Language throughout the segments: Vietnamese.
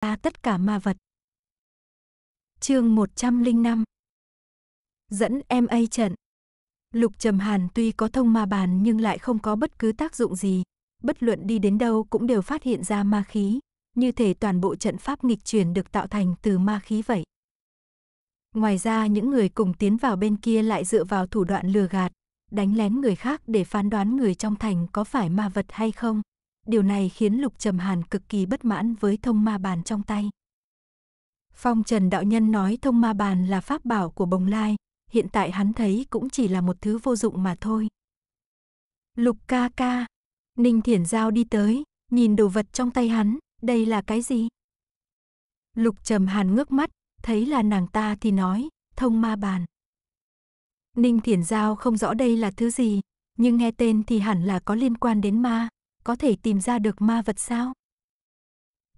ta tất cả ma vật. Chương 105 Dẫn em A trận Lục Trầm Hàn tuy có thông ma bàn nhưng lại không có bất cứ tác dụng gì, bất luận đi đến đâu cũng đều phát hiện ra ma khí, như thể toàn bộ trận pháp nghịch chuyển được tạo thành từ ma khí vậy. Ngoài ra những người cùng tiến vào bên kia lại dựa vào thủ đoạn lừa gạt, đánh lén người khác để phán đoán người trong thành có phải ma vật hay không điều này khiến Lục Trầm Hàn cực kỳ bất mãn với thông ma bàn trong tay. Phong Trần Đạo Nhân nói thông ma bàn là pháp bảo của bồng lai, hiện tại hắn thấy cũng chỉ là một thứ vô dụng mà thôi. Lục ca ca, Ninh Thiển Giao đi tới, nhìn đồ vật trong tay hắn, đây là cái gì? Lục Trầm Hàn ngước mắt, thấy là nàng ta thì nói, thông ma bàn. Ninh Thiển Giao không rõ đây là thứ gì, nhưng nghe tên thì hẳn là có liên quan đến ma, có thể tìm ra được ma vật sao?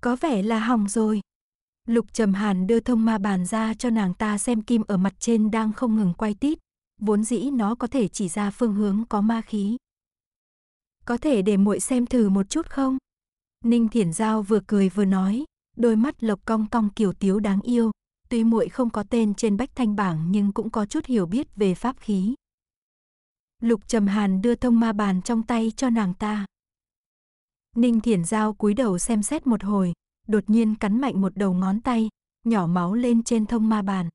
Có vẻ là hỏng rồi. Lục Trầm Hàn đưa thông ma bàn ra cho nàng ta xem kim ở mặt trên đang không ngừng quay tít, vốn dĩ nó có thể chỉ ra phương hướng có ma khí. Có thể để muội xem thử một chút không? Ninh Thiển Giao vừa cười vừa nói, đôi mắt lộc cong cong kiểu tiếu đáng yêu, tuy muội không có tên trên bách thanh bảng nhưng cũng có chút hiểu biết về pháp khí. Lục Trầm Hàn đưa thông ma bàn trong tay cho nàng ta. Ninh Thiển Giao cúi đầu xem xét một hồi, đột nhiên cắn mạnh một đầu ngón tay, nhỏ máu lên trên thông ma bàn.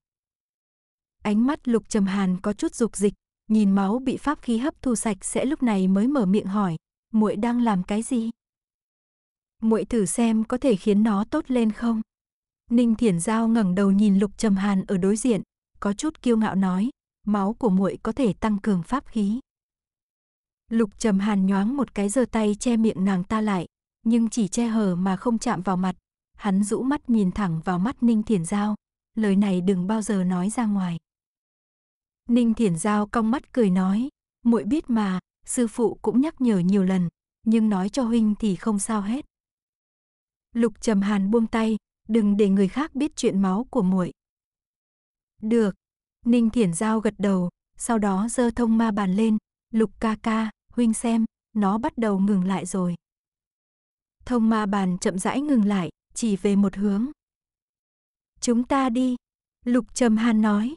Ánh mắt Lục Trầm Hàn có chút dục dịch, nhìn máu bị pháp khí hấp thu sạch sẽ lúc này mới mở miệng hỏi, muội đang làm cái gì? Muội thử xem có thể khiến nó tốt lên không? Ninh Thiển Giao ngẩng đầu nhìn Lục Trầm Hàn ở đối diện, có chút kiêu ngạo nói, máu của muội có thể tăng cường pháp khí. Lục trầm hàn nhoáng một cái giơ tay che miệng nàng ta lại, nhưng chỉ che hở mà không chạm vào mặt. Hắn rũ mắt nhìn thẳng vào mắt Ninh Thiển Giao, lời này đừng bao giờ nói ra ngoài. Ninh Thiển Giao cong mắt cười nói, muội biết mà, sư phụ cũng nhắc nhở nhiều lần, nhưng nói cho huynh thì không sao hết. Lục Trầm Hàn buông tay, đừng để người khác biết chuyện máu của muội. Được, Ninh Thiển Giao gật đầu, sau đó giơ thông ma bàn lên, Lục ca ca, huynh xem, nó bắt đầu ngừng lại rồi. Thông ma bàn chậm rãi ngừng lại, chỉ về một hướng. Chúng ta đi, Lục Trầm Hàn nói.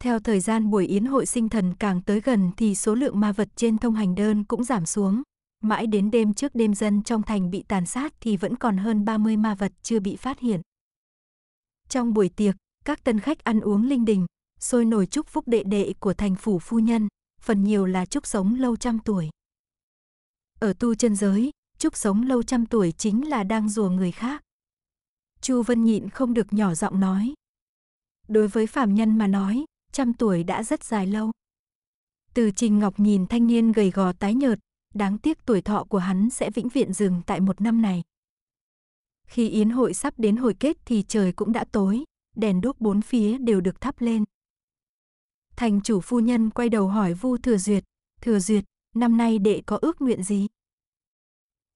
Theo thời gian buổi yến hội sinh thần càng tới gần thì số lượng ma vật trên thông hành đơn cũng giảm xuống. Mãi đến đêm trước đêm dân trong thành bị tàn sát thì vẫn còn hơn 30 ma vật chưa bị phát hiện. Trong buổi tiệc, các tân khách ăn uống linh đình, sôi nổi chúc phúc đệ đệ của thành phủ phu nhân phần nhiều là chúc sống lâu trăm tuổi. Ở tu chân giới, chúc sống lâu trăm tuổi chính là đang rùa người khác. Chu Vân nhịn không được nhỏ giọng nói. Đối với phàm nhân mà nói, trăm tuổi đã rất dài lâu. Từ Trình Ngọc nhìn thanh niên gầy gò tái nhợt, đáng tiếc tuổi thọ của hắn sẽ vĩnh viễn dừng tại một năm này. Khi yến hội sắp đến hồi kết thì trời cũng đã tối, đèn đốt bốn phía đều được thắp lên. Thành chủ phu nhân quay đầu hỏi Vu Thừa Duyệt, "Thừa Duyệt, năm nay đệ có ước nguyện gì?"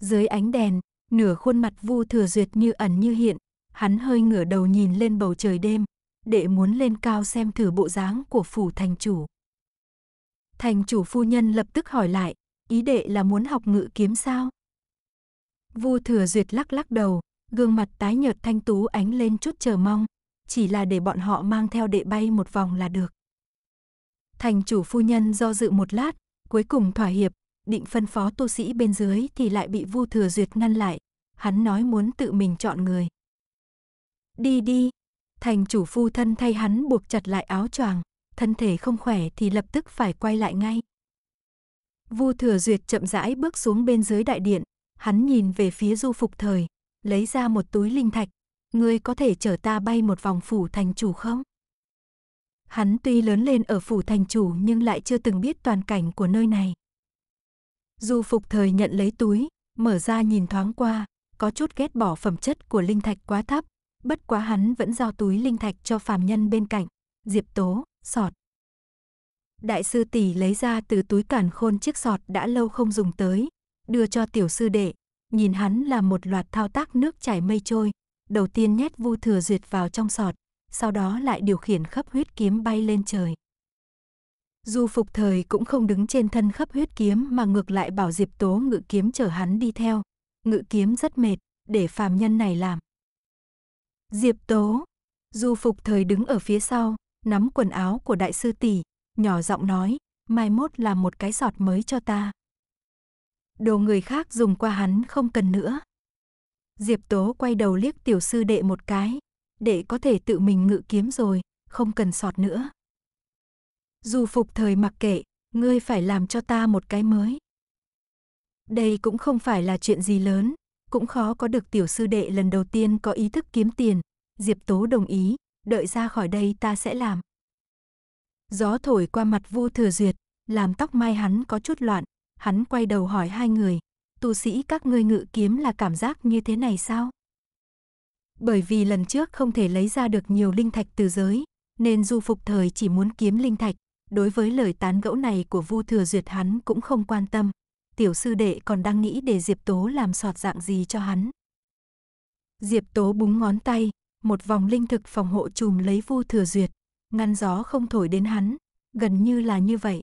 Dưới ánh đèn, nửa khuôn mặt Vu Thừa Duyệt như ẩn như hiện, hắn hơi ngửa đầu nhìn lên bầu trời đêm, đệ muốn lên cao xem thử bộ dáng của phủ thành chủ. Thành chủ phu nhân lập tức hỏi lại, ý đệ là muốn học ngự kiếm sao? Vu Thừa Duyệt lắc lắc đầu, gương mặt tái nhợt thanh tú ánh lên chút chờ mong, chỉ là để bọn họ mang theo đệ bay một vòng là được. Thành chủ phu nhân do dự một lát, cuối cùng thỏa hiệp, định phân phó tu sĩ bên dưới thì lại bị Vu Thừa Duyệt ngăn lại, hắn nói muốn tự mình chọn người. Đi đi, thành chủ phu thân thay hắn buộc chặt lại áo choàng, thân thể không khỏe thì lập tức phải quay lại ngay. Vu Thừa Duyệt chậm rãi bước xuống bên dưới đại điện, hắn nhìn về phía Du Phục Thời, lấy ra một túi linh thạch, "Ngươi có thể chở ta bay một vòng phủ thành chủ không?" Hắn tuy lớn lên ở phủ thành chủ nhưng lại chưa từng biết toàn cảnh của nơi này. Du phục thời nhận lấy túi, mở ra nhìn thoáng qua, có chút ghét bỏ phẩm chất của linh thạch quá thấp, bất quá hắn vẫn giao túi linh thạch cho phàm nhân bên cạnh, Diệp Tố, sọt. Đại sư tỷ lấy ra từ túi cản khôn chiếc sọt đã lâu không dùng tới, đưa cho tiểu sư đệ, nhìn hắn làm một loạt thao tác nước chảy mây trôi, đầu tiên nhét vu thừa duyệt vào trong sọt, sau đó lại điều khiển khắp huyết kiếm bay lên trời. Du phục thời cũng không đứng trên thân khắp huyết kiếm mà ngược lại bảo Diệp Tố ngự kiếm chở hắn đi theo. Ngự kiếm rất mệt, để phàm nhân này làm. Diệp Tố, du phục thời đứng ở phía sau, nắm quần áo của đại sư tỷ, nhỏ giọng nói, mai mốt làm một cái giọt mới cho ta. Đồ người khác dùng qua hắn không cần nữa. Diệp Tố quay đầu liếc tiểu sư đệ một cái, đệ có thể tự mình ngự kiếm rồi, không cần sọt nữa. Dù phục thời mặc kệ, ngươi phải làm cho ta một cái mới. Đây cũng không phải là chuyện gì lớn, cũng khó có được tiểu sư đệ lần đầu tiên có ý thức kiếm tiền. Diệp Tố đồng ý, đợi ra khỏi đây ta sẽ làm. Gió thổi qua mặt Vu Thừa Duyệt, làm tóc mai hắn có chút loạn, hắn quay đầu hỏi hai người, tu sĩ các ngươi ngự kiếm là cảm giác như thế này sao? Bởi vì lần trước không thể lấy ra được nhiều linh thạch từ giới, nên du phục thời chỉ muốn kiếm linh thạch. Đối với lời tán gẫu này của Vu Thừa Duyệt hắn cũng không quan tâm. Tiểu sư đệ còn đang nghĩ để Diệp Tố làm sọt dạng gì cho hắn. Diệp Tố búng ngón tay, một vòng linh thực phòng hộ chùm lấy Vu Thừa Duyệt, ngăn gió không thổi đến hắn, gần như là như vậy.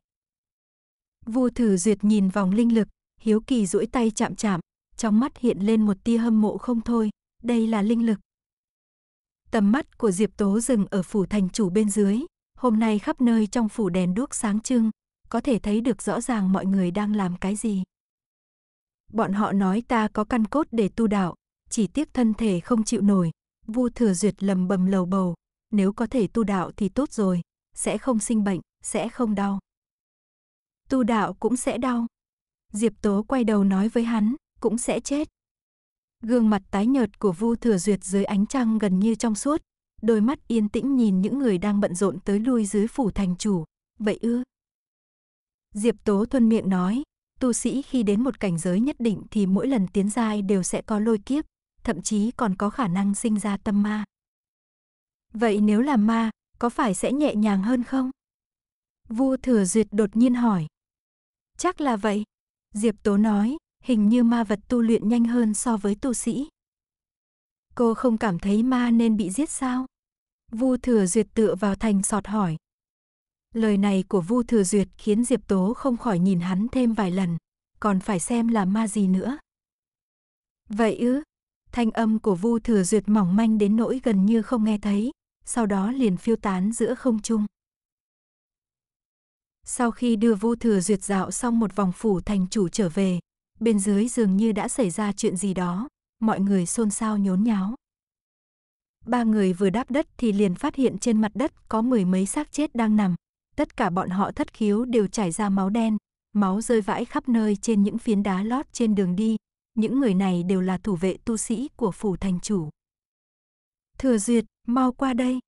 Vu Thừa Duyệt nhìn vòng linh lực, hiếu kỳ duỗi tay chạm chạm, trong mắt hiện lên một tia hâm mộ không thôi đây là linh lực. Tầm mắt của Diệp Tố dừng ở phủ thành chủ bên dưới, hôm nay khắp nơi trong phủ đèn đuốc sáng trưng, có thể thấy được rõ ràng mọi người đang làm cái gì. Bọn họ nói ta có căn cốt để tu đạo, chỉ tiếc thân thể không chịu nổi, Vu Thừa Duyệt lầm bầm lầu bầu, nếu có thể tu đạo thì tốt rồi, sẽ không sinh bệnh, sẽ không đau. Tu đạo cũng sẽ đau. Diệp Tố quay đầu nói với hắn, cũng sẽ chết. Gương mặt tái nhợt của Vu Thừa Duyệt dưới ánh trăng gần như trong suốt, đôi mắt yên tĩnh nhìn những người đang bận rộn tới lui dưới phủ thành chủ, vậy ư? Diệp Tố thuần miệng nói, tu sĩ khi đến một cảnh giới nhất định thì mỗi lần tiến giai đều sẽ có lôi kiếp, thậm chí còn có khả năng sinh ra tâm ma. Vậy nếu là ma, có phải sẽ nhẹ nhàng hơn không? Vu Thừa Duyệt đột nhiên hỏi. Chắc là vậy, Diệp Tố nói, hình như ma vật tu luyện nhanh hơn so với tu sĩ. Cô không cảm thấy ma nên bị giết sao? Vu Thừa Duyệt tựa vào thành sọt hỏi. Lời này của Vu Thừa Duyệt khiến Diệp Tố không khỏi nhìn hắn thêm vài lần, còn phải xem là ma gì nữa. Vậy ư? Thanh âm của Vu Thừa Duyệt mỏng manh đến nỗi gần như không nghe thấy, sau đó liền phiêu tán giữa không trung. Sau khi đưa Vu Thừa Duyệt dạo xong một vòng phủ thành chủ trở về, bên dưới dường như đã xảy ra chuyện gì đó, mọi người xôn xao nhốn nháo. Ba người vừa đáp đất thì liền phát hiện trên mặt đất có mười mấy xác chết đang nằm. Tất cả bọn họ thất khiếu đều chảy ra máu đen, máu rơi vãi khắp nơi trên những phiến đá lót trên đường đi. Những người này đều là thủ vệ tu sĩ của phủ thành chủ. Thừa Duyệt, mau qua đây.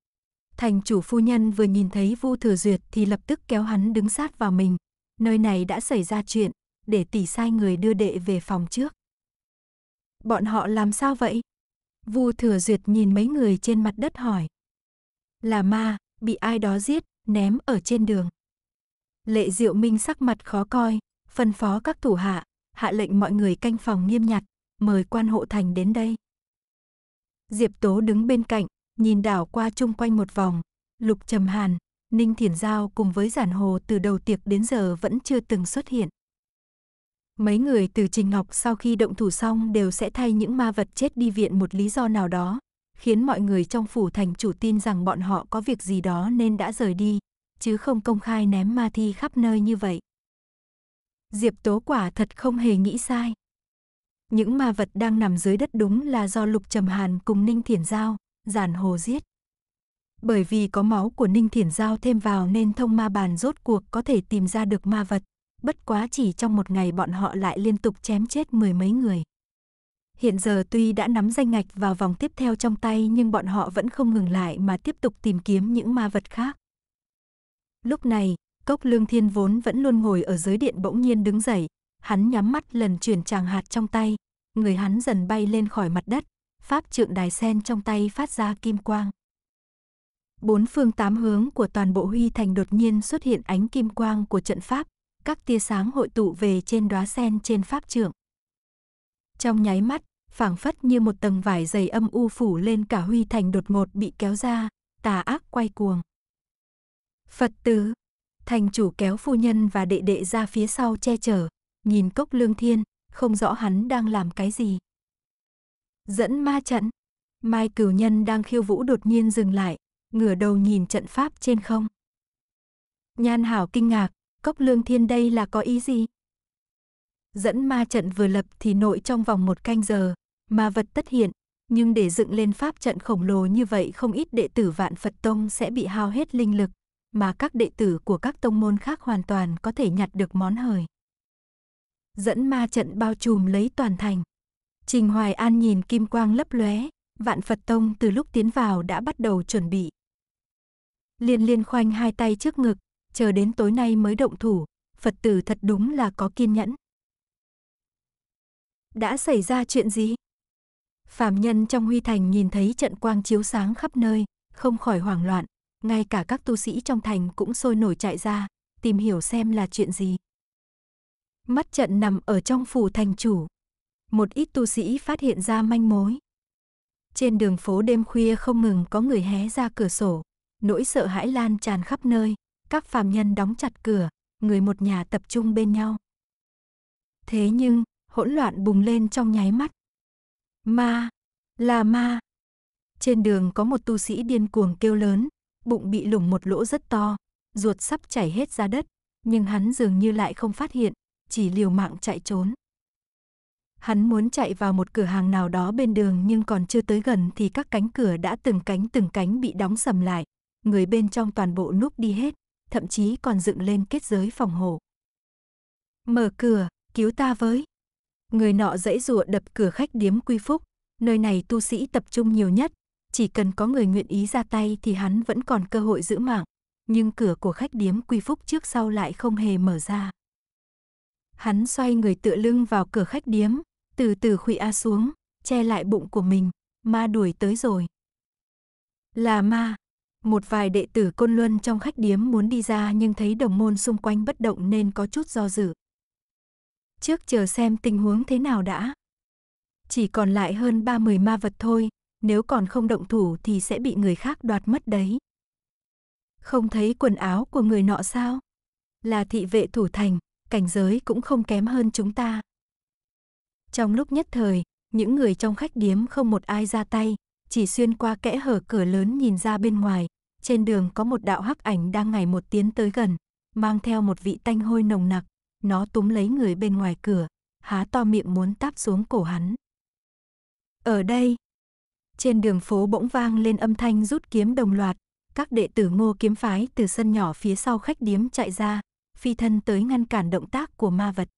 Thành chủ phu nhân vừa nhìn thấy Vu Thừa Duyệt thì lập tức kéo hắn đứng sát vào mình. Nơi này đã xảy ra chuyện, để tỷ sai người đưa đệ về phòng trước. Bọn họ làm sao vậy? Vu Thừa Duyệt nhìn mấy người trên mặt đất hỏi. Là ma, bị ai đó giết, ném ở trên đường. Lệ Diệu Minh sắc mặt khó coi, phân phó các thủ hạ, hạ lệnh mọi người canh phòng nghiêm nhặt, mời quan hộ thành đến đây. Diệp Tố đứng bên cạnh, nhìn đảo qua chung quanh một vòng, Lục Trầm Hàn, Ninh Thiển Giao cùng với Giản Hồ từ đầu tiệc đến giờ vẫn chưa từng xuất hiện. Mấy người từ Trình Ngọc sau khi động thủ xong đều sẽ thay những ma vật chết đi viện một lý do nào đó, khiến mọi người trong phủ thành chủ tin rằng bọn họ có việc gì đó nên đã rời đi, chứ không công khai ném ma thi khắp nơi như vậy. Diệp Tố quả thật không hề nghĩ sai. Những ma vật đang nằm dưới đất đúng là do Lục Trầm Hàn cùng Ninh Thiển Giao, giản hồ giết. Bởi vì có máu của Ninh Thiển Giao thêm vào nên thông ma bàn rốt cuộc có thể tìm ra được ma vật bất quá chỉ trong một ngày bọn họ lại liên tục chém chết mười mấy người. Hiện giờ tuy đã nắm danh ngạch vào vòng tiếp theo trong tay nhưng bọn họ vẫn không ngừng lại mà tiếp tục tìm kiếm những ma vật khác. Lúc này, Cốc Lương Thiên vốn vẫn luôn ngồi ở dưới điện bỗng nhiên đứng dậy, hắn nhắm mắt lần chuyển tràng hạt trong tay, người hắn dần bay lên khỏi mặt đất, pháp trượng đài sen trong tay phát ra kim quang. Bốn phương tám hướng của toàn bộ huy thành đột nhiên xuất hiện ánh kim quang của trận pháp, các tia sáng hội tụ về trên đóa sen trên pháp trưởng. Trong nháy mắt, phảng phất như một tầng vải dày âm u phủ lên cả huy thành đột ngột bị kéo ra, tà ác quay cuồng. Phật tử, thành chủ kéo phu nhân và đệ đệ ra phía sau che chở, nhìn cốc lương thiên, không rõ hắn đang làm cái gì. Dẫn ma trận, Mai cửu nhân đang khiêu vũ đột nhiên dừng lại, ngửa đầu nhìn trận pháp trên không. Nhan hảo kinh ngạc, cốc lương thiên đây là có ý gì? Dẫn ma trận vừa lập thì nội trong vòng một canh giờ, ma vật tất hiện, nhưng để dựng lên pháp trận khổng lồ như vậy không ít đệ tử vạn Phật Tông sẽ bị hao hết linh lực, mà các đệ tử của các tông môn khác hoàn toàn có thể nhặt được món hời. Dẫn ma trận bao trùm lấy toàn thành. Trình Hoài An nhìn kim quang lấp lóe, vạn Phật Tông từ lúc tiến vào đã bắt đầu chuẩn bị. Liên liên khoanh hai tay trước ngực, chờ đến tối nay mới động thủ, Phật tử thật đúng là có kiên nhẫn. Đã xảy ra chuyện gì? Phạm nhân trong Huy Thành nhìn thấy trận quang chiếu sáng khắp nơi, không khỏi hoảng loạn, ngay cả các tu sĩ trong thành cũng sôi nổi chạy ra, tìm hiểu xem là chuyện gì. Mắt trận nằm ở trong phủ thành chủ. Một ít tu sĩ phát hiện ra manh mối. Trên đường phố đêm khuya không ngừng có người hé ra cửa sổ, nỗi sợ hãi lan tràn khắp nơi, các phàm nhân đóng chặt cửa, người một nhà tập trung bên nhau. Thế nhưng, hỗn loạn bùng lên trong nháy mắt. Ma, là ma. Trên đường có một tu sĩ điên cuồng kêu lớn, bụng bị lủng một lỗ rất to, ruột sắp chảy hết ra đất, nhưng hắn dường như lại không phát hiện, chỉ liều mạng chạy trốn. Hắn muốn chạy vào một cửa hàng nào đó bên đường nhưng còn chưa tới gần thì các cánh cửa đã từng cánh từng cánh bị đóng sầm lại, người bên trong toàn bộ núp đi hết, thậm chí còn dựng lên kết giới phòng hộ. Mở cửa, cứu ta với. Người nọ dãy rùa đập cửa khách điếm quy phúc, nơi này tu sĩ tập trung nhiều nhất, chỉ cần có người nguyện ý ra tay thì hắn vẫn còn cơ hội giữ mạng, nhưng cửa của khách điếm quy phúc trước sau lại không hề mở ra. Hắn xoay người tựa lưng vào cửa khách điếm, từ từ a xuống, che lại bụng của mình, ma đuổi tới rồi. Là ma, một vài đệ tử Côn Luân trong khách điếm muốn đi ra nhưng thấy đồng môn xung quanh bất động nên có chút do dự. Trước chờ xem tình huống thế nào đã. Chỉ còn lại hơn 30 ma vật thôi, nếu còn không động thủ thì sẽ bị người khác đoạt mất đấy. Không thấy quần áo của người nọ sao? Là thị vệ thủ thành, cảnh giới cũng không kém hơn chúng ta. Trong lúc nhất thời, những người trong khách điếm không một ai ra tay, chỉ xuyên qua kẽ hở cửa lớn nhìn ra bên ngoài, trên đường có một đạo hắc ảnh đang ngày một tiến tới gần, mang theo một vị tanh hôi nồng nặc, nó túm lấy người bên ngoài cửa, há to miệng muốn táp xuống cổ hắn. Ở đây, trên đường phố bỗng vang lên âm thanh rút kiếm đồng loạt, các đệ tử ngô kiếm phái từ sân nhỏ phía sau khách điếm chạy ra, phi thân tới ngăn cản động tác của ma vật.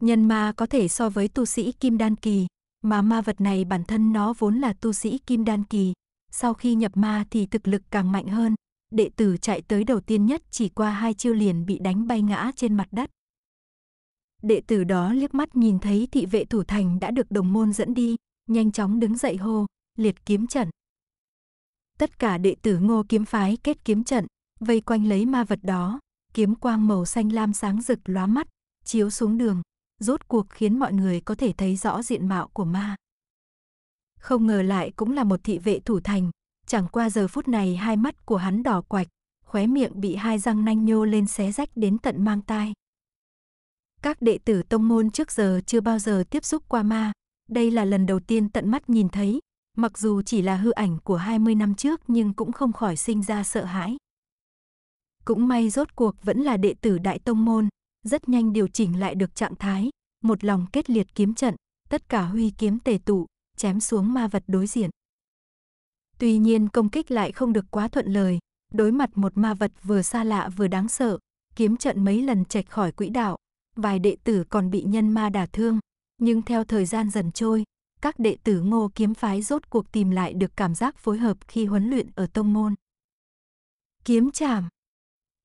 Nhân ma có thể so với tu sĩ kim đan kỳ, mà ma vật này bản thân nó vốn là tu sĩ kim đan kỳ, sau khi nhập ma thì thực lực càng mạnh hơn, đệ tử chạy tới đầu tiên nhất chỉ qua hai chiêu liền bị đánh bay ngã trên mặt đất. Đệ tử đó liếc mắt nhìn thấy thị vệ thủ thành đã được đồng môn dẫn đi, nhanh chóng đứng dậy hô, liệt kiếm trận. Tất cả đệ tử ngô kiếm phái kết kiếm trận, vây quanh lấy ma vật đó, kiếm quang màu xanh lam sáng rực lóa mắt, chiếu xuống đường rốt cuộc khiến mọi người có thể thấy rõ diện mạo của ma. Không ngờ lại cũng là một thị vệ thủ thành, chẳng qua giờ phút này hai mắt của hắn đỏ quạch, khóe miệng bị hai răng nanh nhô lên xé rách đến tận mang tai. Các đệ tử tông môn trước giờ chưa bao giờ tiếp xúc qua ma, đây là lần đầu tiên tận mắt nhìn thấy, mặc dù chỉ là hư ảnh của 20 năm trước nhưng cũng không khỏi sinh ra sợ hãi. Cũng may rốt cuộc vẫn là đệ tử đại tông môn, rất nhanh điều chỉnh lại được trạng thái, một lòng kết liệt kiếm trận, tất cả huy kiếm tề tụ, chém xuống ma vật đối diện. Tuy nhiên công kích lại không được quá thuận lời, đối mặt một ma vật vừa xa lạ vừa đáng sợ, kiếm trận mấy lần chệch khỏi quỹ đạo, vài đệ tử còn bị nhân ma đả thương, nhưng theo thời gian dần trôi, các đệ tử Ngô kiếm phái rốt cuộc tìm lại được cảm giác phối hợp khi huấn luyện ở tông môn. Kiếm chảm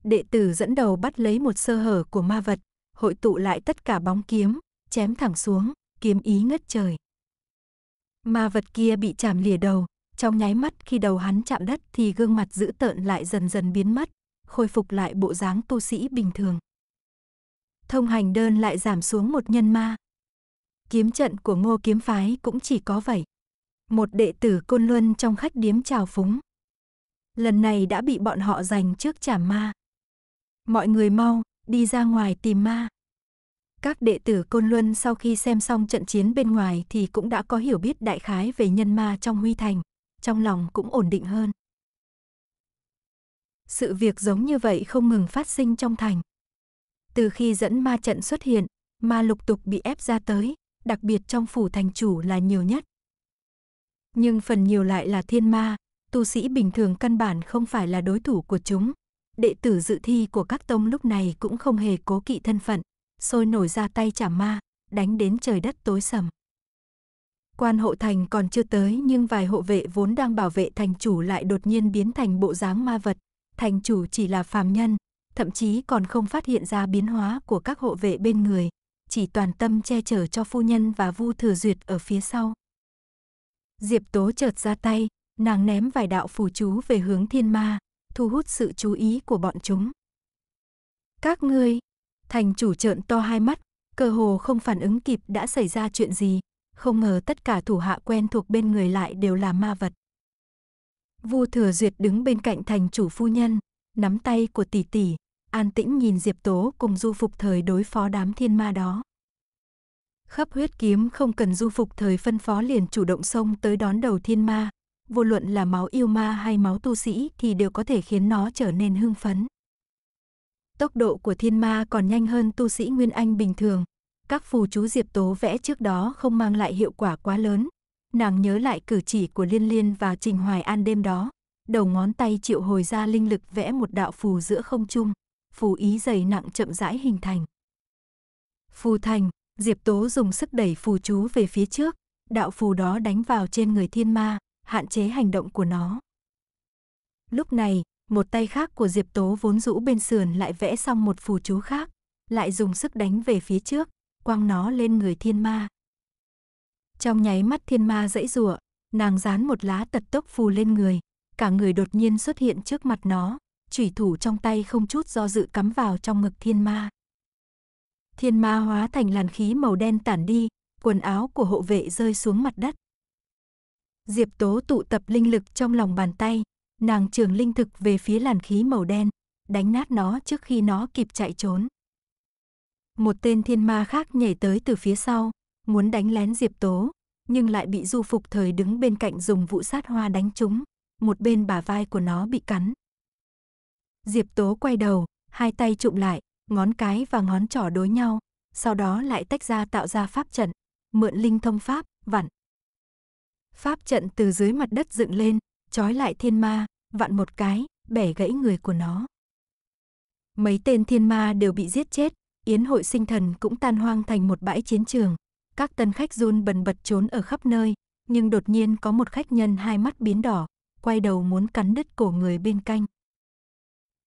đệ tử dẫn đầu bắt lấy một sơ hở của ma vật, hội tụ lại tất cả bóng kiếm, chém thẳng xuống, kiếm ý ngất trời. Ma vật kia bị chạm lìa đầu, trong nháy mắt khi đầu hắn chạm đất thì gương mặt dữ tợn lại dần dần biến mất, khôi phục lại bộ dáng tu sĩ bình thường. Thông hành đơn lại giảm xuống một nhân ma. Kiếm trận của ngô kiếm phái cũng chỉ có vậy. Một đệ tử côn luân trong khách điếm trào phúng. Lần này đã bị bọn họ giành trước chảm ma. Mọi người mau, đi ra ngoài tìm ma. Các đệ tử Côn Luân sau khi xem xong trận chiến bên ngoài thì cũng đã có hiểu biết đại khái về nhân ma trong Huy Thành, trong lòng cũng ổn định hơn. Sự việc giống như vậy không ngừng phát sinh trong thành. Từ khi dẫn ma trận xuất hiện, ma lục tục bị ép ra tới, đặc biệt trong phủ thành chủ là nhiều nhất. Nhưng phần nhiều lại là thiên ma, tu sĩ bình thường căn bản không phải là đối thủ của chúng, đệ tử dự thi của các tông lúc này cũng không hề cố kỵ thân phận, sôi nổi ra tay trả ma, đánh đến trời đất tối sầm. Quan hộ thành còn chưa tới nhưng vài hộ vệ vốn đang bảo vệ thành chủ lại đột nhiên biến thành bộ dáng ma vật. Thành chủ chỉ là phàm nhân, thậm chí còn không phát hiện ra biến hóa của các hộ vệ bên người, chỉ toàn tâm che chở cho phu nhân và Vu Thừa Duyệt ở phía sau. Diệp Tố chợt ra tay, nàng ném vài đạo phù chú về hướng thiên ma, thu hút sự chú ý của bọn chúng. Các ngươi, thành chủ trợn to hai mắt, cơ hồ không phản ứng kịp đã xảy ra chuyện gì, không ngờ tất cả thủ hạ quen thuộc bên người lại đều là ma vật. Vu Thừa Duyệt đứng bên cạnh thành chủ phu nhân, nắm tay của tỷ tỷ, an tĩnh nhìn Diệp Tố cùng du phục thời đối phó đám thiên ma đó. Khắp huyết kiếm không cần du phục thời phân phó liền chủ động xông tới đón đầu thiên ma, vô luận là máu yêu ma hay máu tu sĩ thì đều có thể khiến nó trở nên hưng phấn. Tốc độ của thiên ma còn nhanh hơn tu sĩ Nguyên Anh bình thường. Các phù chú Diệp Tố vẽ trước đó không mang lại hiệu quả quá lớn. Nàng nhớ lại cử chỉ của Liên Liên và Trình Hoài An đêm đó. Đầu ngón tay triệu hồi ra linh lực vẽ một đạo phù giữa không trung. Phù ý dày nặng chậm rãi hình thành. Phù thành, Diệp Tố dùng sức đẩy phù chú về phía trước. Đạo phù đó đánh vào trên người thiên ma, hạn chế hành động của nó. Lúc này, một tay khác của Diệp Tố vốn rũ bên sườn lại vẽ xong một phù chú khác, lại dùng sức đánh về phía trước, quăng nó lên người thiên ma. Trong nháy mắt thiên ma dãy rủa, nàng dán một lá tật tốc phù lên người, cả người đột nhiên xuất hiện trước mặt nó, chủy thủ trong tay không chút do dự cắm vào trong ngực thiên ma. Thiên ma hóa thành làn khí màu đen tản đi, quần áo của hộ vệ rơi xuống mặt đất, Diệp Tố tụ tập linh lực trong lòng bàn tay, nàng trường linh thực về phía làn khí màu đen, đánh nát nó trước khi nó kịp chạy trốn. Một tên thiên ma khác nhảy tới từ phía sau, muốn đánh lén Diệp Tố, nhưng lại bị du phục thời đứng bên cạnh dùng vụ sát hoa đánh trúng, một bên bả vai của nó bị cắn. Diệp Tố quay đầu, hai tay trụm lại, ngón cái và ngón trỏ đối nhau, sau đó lại tách ra tạo ra pháp trận, mượn linh thông pháp, vặn, Pháp trận từ dưới mặt đất dựng lên, trói lại thiên ma, vặn một cái, bẻ gãy người của nó. Mấy tên thiên ma đều bị giết chết, yến hội sinh thần cũng tan hoang thành một bãi chiến trường. Các tân khách run bần bật trốn ở khắp nơi, nhưng đột nhiên có một khách nhân hai mắt biến đỏ, quay đầu muốn cắn đứt cổ người bên canh.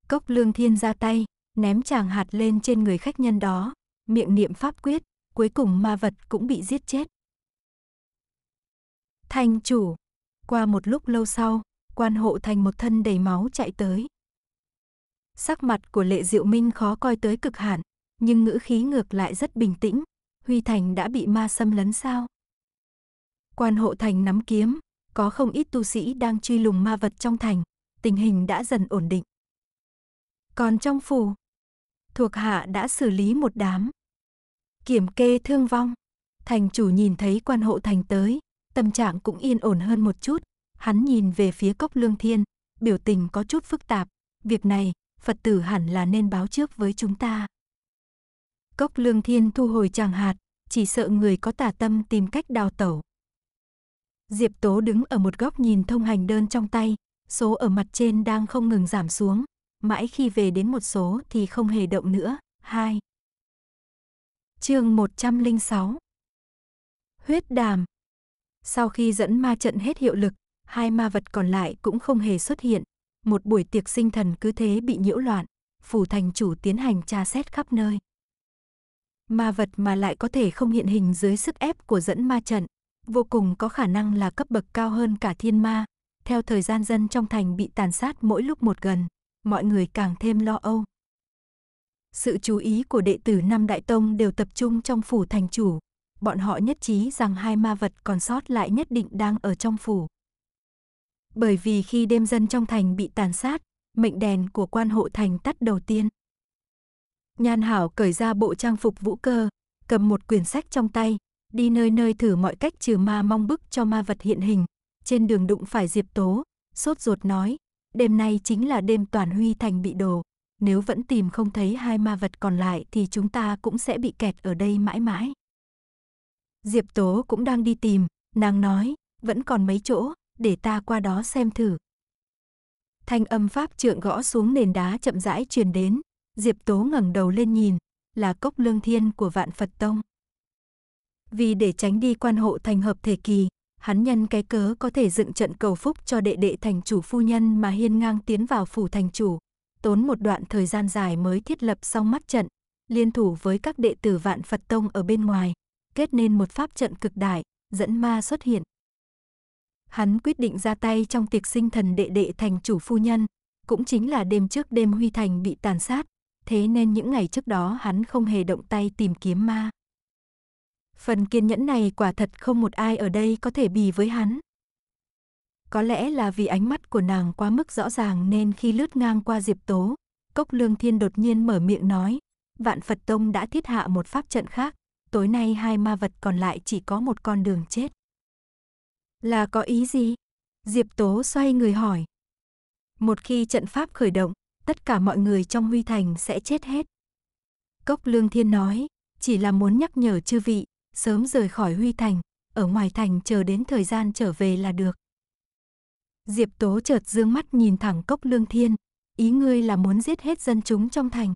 Cốc lương thiên ra tay, ném chàng hạt lên trên người khách nhân đó, miệng niệm pháp quyết, cuối cùng ma vật cũng bị giết chết. Thành chủ. Qua một lúc lâu sau, quan hộ thành một thân đầy máu chạy tới. Sắc mặt của Lệ Diệu Minh khó coi tới cực hạn, nhưng ngữ khí ngược lại rất bình tĩnh. Huy Thành đã bị ma xâm lấn sao? Quan hộ thành nắm kiếm, có không ít tu sĩ đang truy lùng ma vật trong thành, tình hình đã dần ổn định. Còn trong phủ, thuộc hạ đã xử lý một đám. Kiểm kê thương vong, thành chủ nhìn thấy quan hộ thành tới, tâm trạng cũng yên ổn hơn một chút. Hắn nhìn về phía cốc lương thiên, biểu tình có chút phức tạp. Việc này, Phật tử hẳn là nên báo trước với chúng ta. Cốc lương thiên thu hồi chàng hạt, chỉ sợ người có tà tâm tìm cách đào tẩu. Diệp Tố đứng ở một góc nhìn thông hành đơn trong tay, số ở mặt trên đang không ngừng giảm xuống, mãi khi về đến một số thì không hề động nữa. 2. Chương 106. Huyết đàm sau khi dẫn ma trận hết hiệu lực, hai ma vật còn lại cũng không hề xuất hiện. Một buổi tiệc sinh thần cứ thế bị nhiễu loạn, phủ thành chủ tiến hành tra xét khắp nơi. Ma vật mà lại có thể không hiện hình dưới sức ép của dẫn ma trận, vô cùng có khả năng là cấp bậc cao hơn cả thiên ma. Theo thời gian dân trong thành bị tàn sát mỗi lúc một gần, mọi người càng thêm lo âu. Sự chú ý của đệ tử năm đại tông đều tập trung trong phủ thành chủ, bọn họ nhất trí rằng hai ma vật còn sót lại nhất định đang ở trong phủ. Bởi vì khi đêm dân trong thành bị tàn sát, mệnh đèn của quan hộ thành tắt đầu tiên. Nhan Hảo cởi ra bộ trang phục vũ cơ, cầm một quyển sách trong tay, đi nơi nơi thử mọi cách trừ ma mong bức cho ma vật hiện hình. Trên đường đụng phải Diệp Tố, sốt ruột nói, đêm nay chính là đêm toàn huy thành bị đồ. Nếu vẫn tìm không thấy hai ma vật còn lại thì chúng ta cũng sẽ bị kẹt ở đây mãi mãi. Diệp Tố cũng đang đi tìm, nàng nói, vẫn còn mấy chỗ, để ta qua đó xem thử. Thanh âm pháp trượng gõ xuống nền đá chậm rãi truyền đến, Diệp Tố ngẩng đầu lên nhìn, là cốc lương thiên của vạn Phật Tông. Vì để tránh đi quan hộ thành hợp thể kỳ, hắn nhân cái cớ có thể dựng trận cầu phúc cho đệ đệ thành chủ phu nhân mà hiên ngang tiến vào phủ thành chủ, tốn một đoạn thời gian dài mới thiết lập xong mắt trận, liên thủ với các đệ tử vạn Phật Tông ở bên ngoài, kết nên một pháp trận cực đại, dẫn ma xuất hiện. Hắn quyết định ra tay trong tiệc sinh thần đệ đệ thành chủ phu nhân, cũng chính là đêm trước đêm Huy Thành bị tàn sát, thế nên những ngày trước đó hắn không hề động tay tìm kiếm ma. Phần kiên nhẫn này quả thật không một ai ở đây có thể bì với hắn. Có lẽ là vì ánh mắt của nàng quá mức rõ ràng nên khi lướt ngang qua Diệp Tố, Cốc Lương Thiên đột nhiên mở miệng nói, Vạn Phật Tông đã thiết hạ một pháp trận khác, tối nay hai ma vật còn lại chỉ có một con đường chết. Là có ý gì? Diệp Tố xoay người hỏi. Một khi trận pháp khởi động, tất cả mọi người trong Huy Thành sẽ chết hết. Cốc Lương Thiên nói, chỉ là muốn nhắc nhở chư vị, sớm rời khỏi Huy Thành, ở ngoài thành chờ đến thời gian trở về là được. Diệp Tố chợt dương mắt nhìn thẳng Cốc Lương Thiên, ý ngươi là muốn giết hết dân chúng trong thành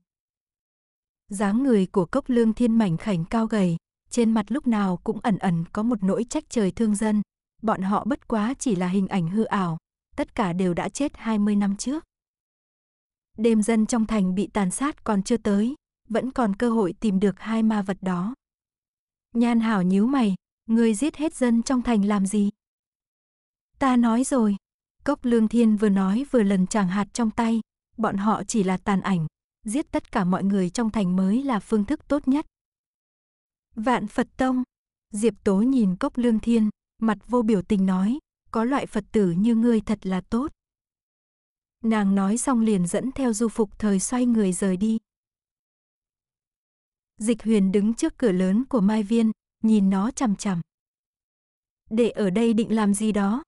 dáng người của cốc lương thiên mảnh khảnh cao gầy, trên mặt lúc nào cũng ẩn ẩn có một nỗi trách trời thương dân. Bọn họ bất quá chỉ là hình ảnh hư ảo, tất cả đều đã chết 20 năm trước. Đêm dân trong thành bị tàn sát còn chưa tới, vẫn còn cơ hội tìm được hai ma vật đó. Nhan Hảo nhíu mày, người giết hết dân trong thành làm gì? Ta nói rồi, cốc lương thiên vừa nói vừa lần chàng hạt trong tay, bọn họ chỉ là tàn ảnh, giết tất cả mọi người trong thành mới là phương thức tốt nhất. Vạn Phật Tông, Diệp Tố nhìn cốc lương thiên, mặt vô biểu tình nói, có loại Phật tử như ngươi thật là tốt. Nàng nói xong liền dẫn theo du phục thời xoay người rời đi. Dịch huyền đứng trước cửa lớn của Mai Viên, nhìn nó chằm chằm. Để ở đây định làm gì đó?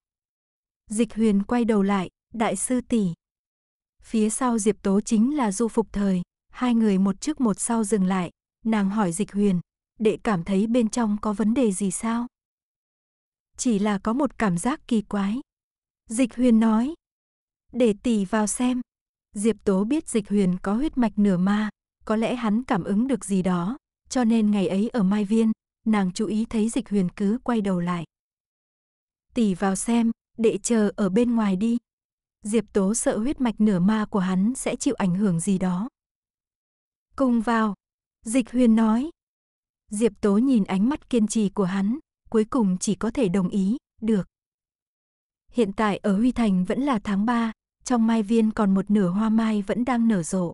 Dịch huyền quay đầu lại, đại sư tỷ, Phía sau Diệp Tố chính là Du Phục Thời, hai người một trước một sau dừng lại, nàng hỏi Dịch Huyền, đệ cảm thấy bên trong có vấn đề gì sao? Chỉ là có một cảm giác kỳ quái. Dịch Huyền nói, để tỷ vào xem. Diệp Tố biết Dịch Huyền có huyết mạch nửa ma, có lẽ hắn cảm ứng được gì đó, cho nên ngày ấy ở Mai Viên, nàng chú ý thấy Dịch Huyền cứ quay đầu lại. Tỷ vào xem, đệ chờ ở bên ngoài đi. Diệp Tố sợ huyết mạch nửa ma của hắn sẽ chịu ảnh hưởng gì đó. Cùng vào, Dịch Huyền nói. Diệp Tố nhìn ánh mắt kiên trì của hắn, cuối cùng chỉ có thể đồng ý, được. Hiện tại ở Huy Thành vẫn là tháng 3, trong mai viên còn một nửa hoa mai vẫn đang nở rộ.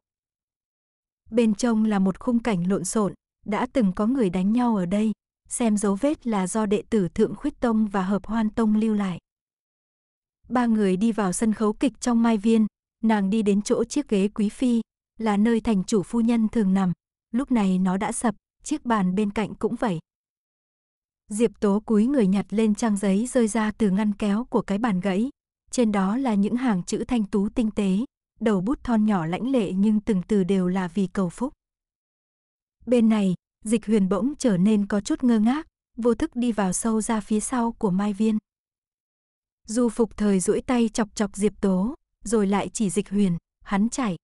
Bên trong là một khung cảnh lộn xộn, đã từng có người đánh nhau ở đây, xem dấu vết là do đệ tử Thượng Khuyết Tông và Hợp Hoan Tông lưu lại. Ba người đi vào sân khấu kịch trong Mai Viên, nàng đi đến chỗ chiếc ghế quý phi, là nơi thành chủ phu nhân thường nằm. Lúc này nó đã sập, chiếc bàn bên cạnh cũng vậy. Diệp Tố cúi người nhặt lên trang giấy rơi ra từ ngăn kéo của cái bàn gãy. Trên đó là những hàng chữ thanh tú tinh tế, đầu bút thon nhỏ lãnh lệ nhưng từng từ đều là vì cầu phúc. Bên này, dịch huyền bỗng trở nên có chút ngơ ngác, vô thức đi vào sâu ra phía sau của Mai Viên. Du phục thời duỗi tay chọc chọc Diệp Tố, rồi lại chỉ dịch huyền, hắn chạy.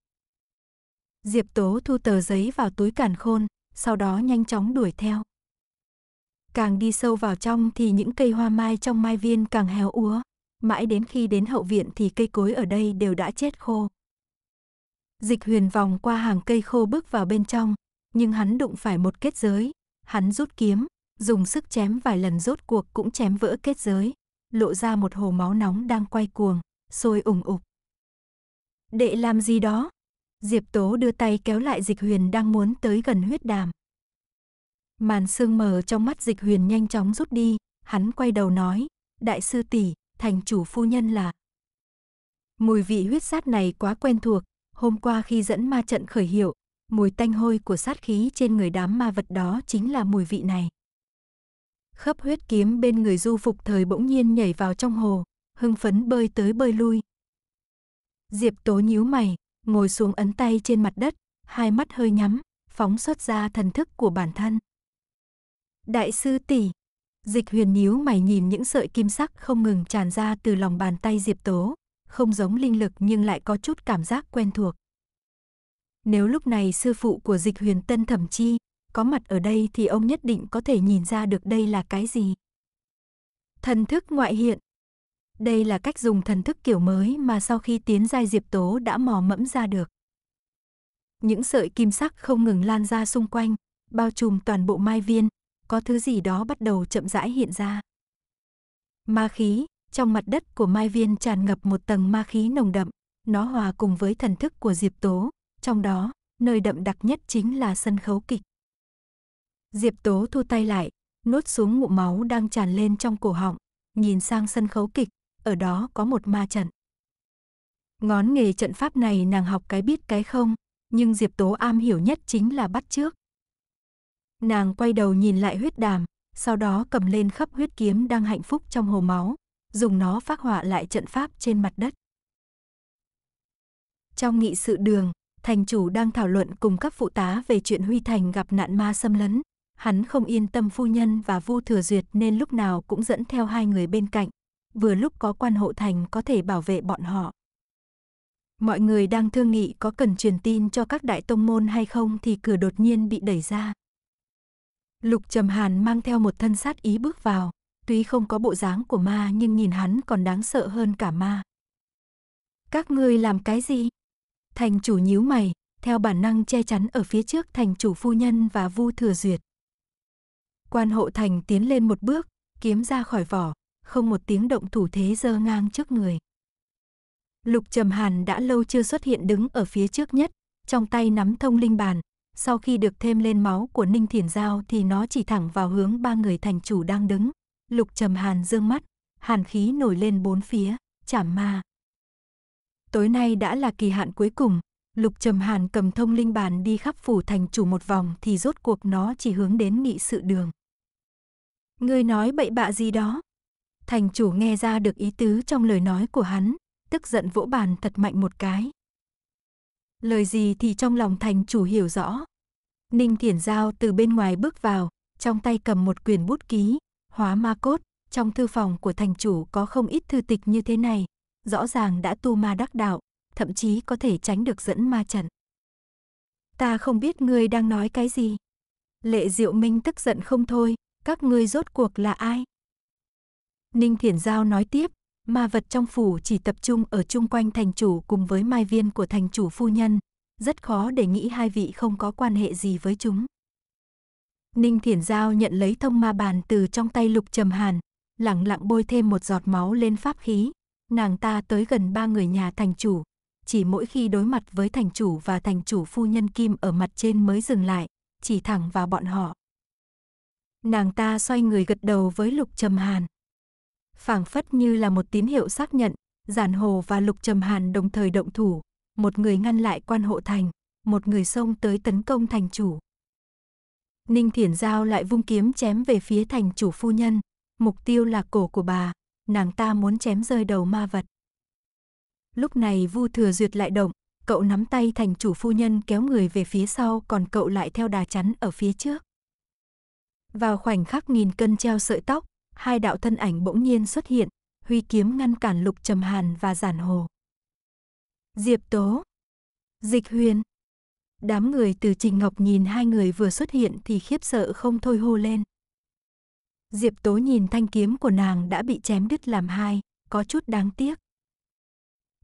Diệp Tố thu tờ giấy vào túi càn khôn, sau đó nhanh chóng đuổi theo. Càng đi sâu vào trong thì những cây hoa mai trong mai viên càng héo úa, mãi đến khi đến hậu viện thì cây cối ở đây đều đã chết khô. Dịch huyền vòng qua hàng cây khô bước vào bên trong, nhưng hắn đụng phải một kết giới, hắn rút kiếm, dùng sức chém vài lần rốt cuộc cũng chém vỡ kết giới lộ ra một hồ máu nóng đang quay cuồng, sôi ủng ục. Đệ làm gì đó? Diệp Tố đưa tay kéo lại Dịch Huyền đang muốn tới gần huyết đàm. Màn sương mờ trong mắt Dịch Huyền nhanh chóng rút đi, hắn quay đầu nói, đại sư tỷ, thành chủ phu nhân là. Mùi vị huyết sát này quá quen thuộc, hôm qua khi dẫn ma trận khởi hiệu, mùi tanh hôi của sát khí trên người đám ma vật đó chính là mùi vị này. Khắp huyết kiếm bên người du phục thời bỗng nhiên nhảy vào trong hồ, hưng phấn bơi tới bơi lui. Diệp tố nhíu mày, ngồi xuống ấn tay trên mặt đất, hai mắt hơi nhắm, phóng xuất ra thần thức của bản thân. Đại sư tỷ, dịch huyền nhíu mày nhìn những sợi kim sắc không ngừng tràn ra từ lòng bàn tay Diệp tố, không giống linh lực nhưng lại có chút cảm giác quen thuộc. Nếu lúc này sư phụ của dịch huyền tân thẩm chi có mặt ở đây thì ông nhất định có thể nhìn ra được đây là cái gì. Thần thức ngoại hiện Đây là cách dùng thần thức kiểu mới mà sau khi tiến giai Diệp Tố đã mò mẫm ra được. Những sợi kim sắc không ngừng lan ra xung quanh, bao trùm toàn bộ mai viên, có thứ gì đó bắt đầu chậm rãi hiện ra. Ma khí, trong mặt đất của mai viên tràn ngập một tầng ma khí nồng đậm, nó hòa cùng với thần thức của Diệp Tố, trong đó, nơi đậm đặc nhất chính là sân khấu kịch. Diệp Tố thu tay lại, nuốt xuống ngụm máu đang tràn lên trong cổ họng, nhìn sang sân khấu kịch, ở đó có một ma trận. Ngón nghề trận pháp này nàng học cái biết cái không, nhưng Diệp Tố am hiểu nhất chính là bắt trước. Nàng quay đầu nhìn lại huyết đàm, sau đó cầm lên khắp huyết kiếm đang hạnh phúc trong hồ máu, dùng nó phát họa lại trận pháp trên mặt đất. Trong nghị sự đường, thành chủ đang thảo luận cùng các phụ tá về chuyện Huy Thành gặp nạn ma xâm lấn, hắn không yên tâm phu nhân và Vu Thừa Duyệt nên lúc nào cũng dẫn theo hai người bên cạnh, vừa lúc có quan hộ thành có thể bảo vệ bọn họ. Mọi người đang thương nghị có cần truyền tin cho các đại tông môn hay không thì cửa đột nhiên bị đẩy ra. Lục Trầm Hàn mang theo một thân sát ý bước vào, tuy không có bộ dáng của ma nhưng nhìn hắn còn đáng sợ hơn cả ma. Các ngươi làm cái gì? Thành chủ nhíu mày, theo bản năng che chắn ở phía trước thành chủ phu nhân và Vu Thừa Duyệt. Quan hộ thành tiến lên một bước, kiếm ra khỏi vỏ, không một tiếng động thủ thế dơ ngang trước người. Lục Trầm Hàn đã lâu chưa xuất hiện đứng ở phía trước nhất, trong tay nắm thông linh bàn, sau khi được thêm lên máu của Ninh Thiển Giao thì nó chỉ thẳng vào hướng ba người thành chủ đang đứng. Lục Trầm Hàn dương mắt, hàn khí nổi lên bốn phía, chảm ma. Tối nay đã là kỳ hạn cuối cùng, Lục Trầm Hàn cầm thông linh bàn đi khắp phủ thành chủ một vòng thì rốt cuộc nó chỉ hướng đến nghị sự đường. Ngươi nói bậy bạ gì đó. Thành chủ nghe ra được ý tứ trong lời nói của hắn, tức giận vỗ bàn thật mạnh một cái. Lời gì thì trong lòng thành chủ hiểu rõ. Ninh Thiển Giao từ bên ngoài bước vào, trong tay cầm một quyển bút ký, hóa ma cốt, trong thư phòng của thành chủ có không ít thư tịch như thế này, rõ ràng đã tu ma đắc đạo, thậm chí có thể tránh được dẫn ma trận. Ta không biết ngươi đang nói cái gì. Lệ Diệu Minh tức giận không thôi, các ngươi rốt cuộc là ai? Ninh Thiển Giao nói tiếp, ma vật trong phủ chỉ tập trung ở chung quanh thành chủ cùng với mai viên của thành chủ phu nhân, rất khó để nghĩ hai vị không có quan hệ gì với chúng. Ninh Thiển Giao nhận lấy thông ma bàn từ trong tay Lục Trầm Hàn, lặng lặng bôi thêm một giọt máu lên pháp khí, nàng ta tới gần ba người nhà thành chủ, chỉ mỗi khi đối mặt với thành chủ và thành chủ phu nhân Kim ở mặt trên mới dừng lại, chỉ thẳng vào bọn họ. Nàng ta xoay người gật đầu với Lục Trầm Hàn. phảng phất như là một tín hiệu xác nhận, Giản Hồ và Lục Trầm Hàn đồng thời động thủ, một người ngăn lại quan hộ thành, một người xông tới tấn công thành chủ. Ninh Thiển Giao lại vung kiếm chém về phía thành chủ phu nhân, mục tiêu là cổ của bà, nàng ta muốn chém rơi đầu ma vật. Lúc này Vu Thừa Duyệt lại động, cậu nắm tay thành chủ phu nhân kéo người về phía sau còn cậu lại theo đà chắn ở phía trước. Vào khoảnh khắc nghìn cân treo sợi tóc, hai đạo thân ảnh bỗng nhiên xuất hiện, huy kiếm ngăn cản Lục Trầm Hàn và Giản Hồ. Diệp Tố, Dịch Huyền. Đám người từ Trình Ngọc nhìn hai người vừa xuất hiện thì khiếp sợ không thôi hô lên. Diệp Tố nhìn thanh kiếm của nàng đã bị chém đứt làm hai, có chút đáng tiếc.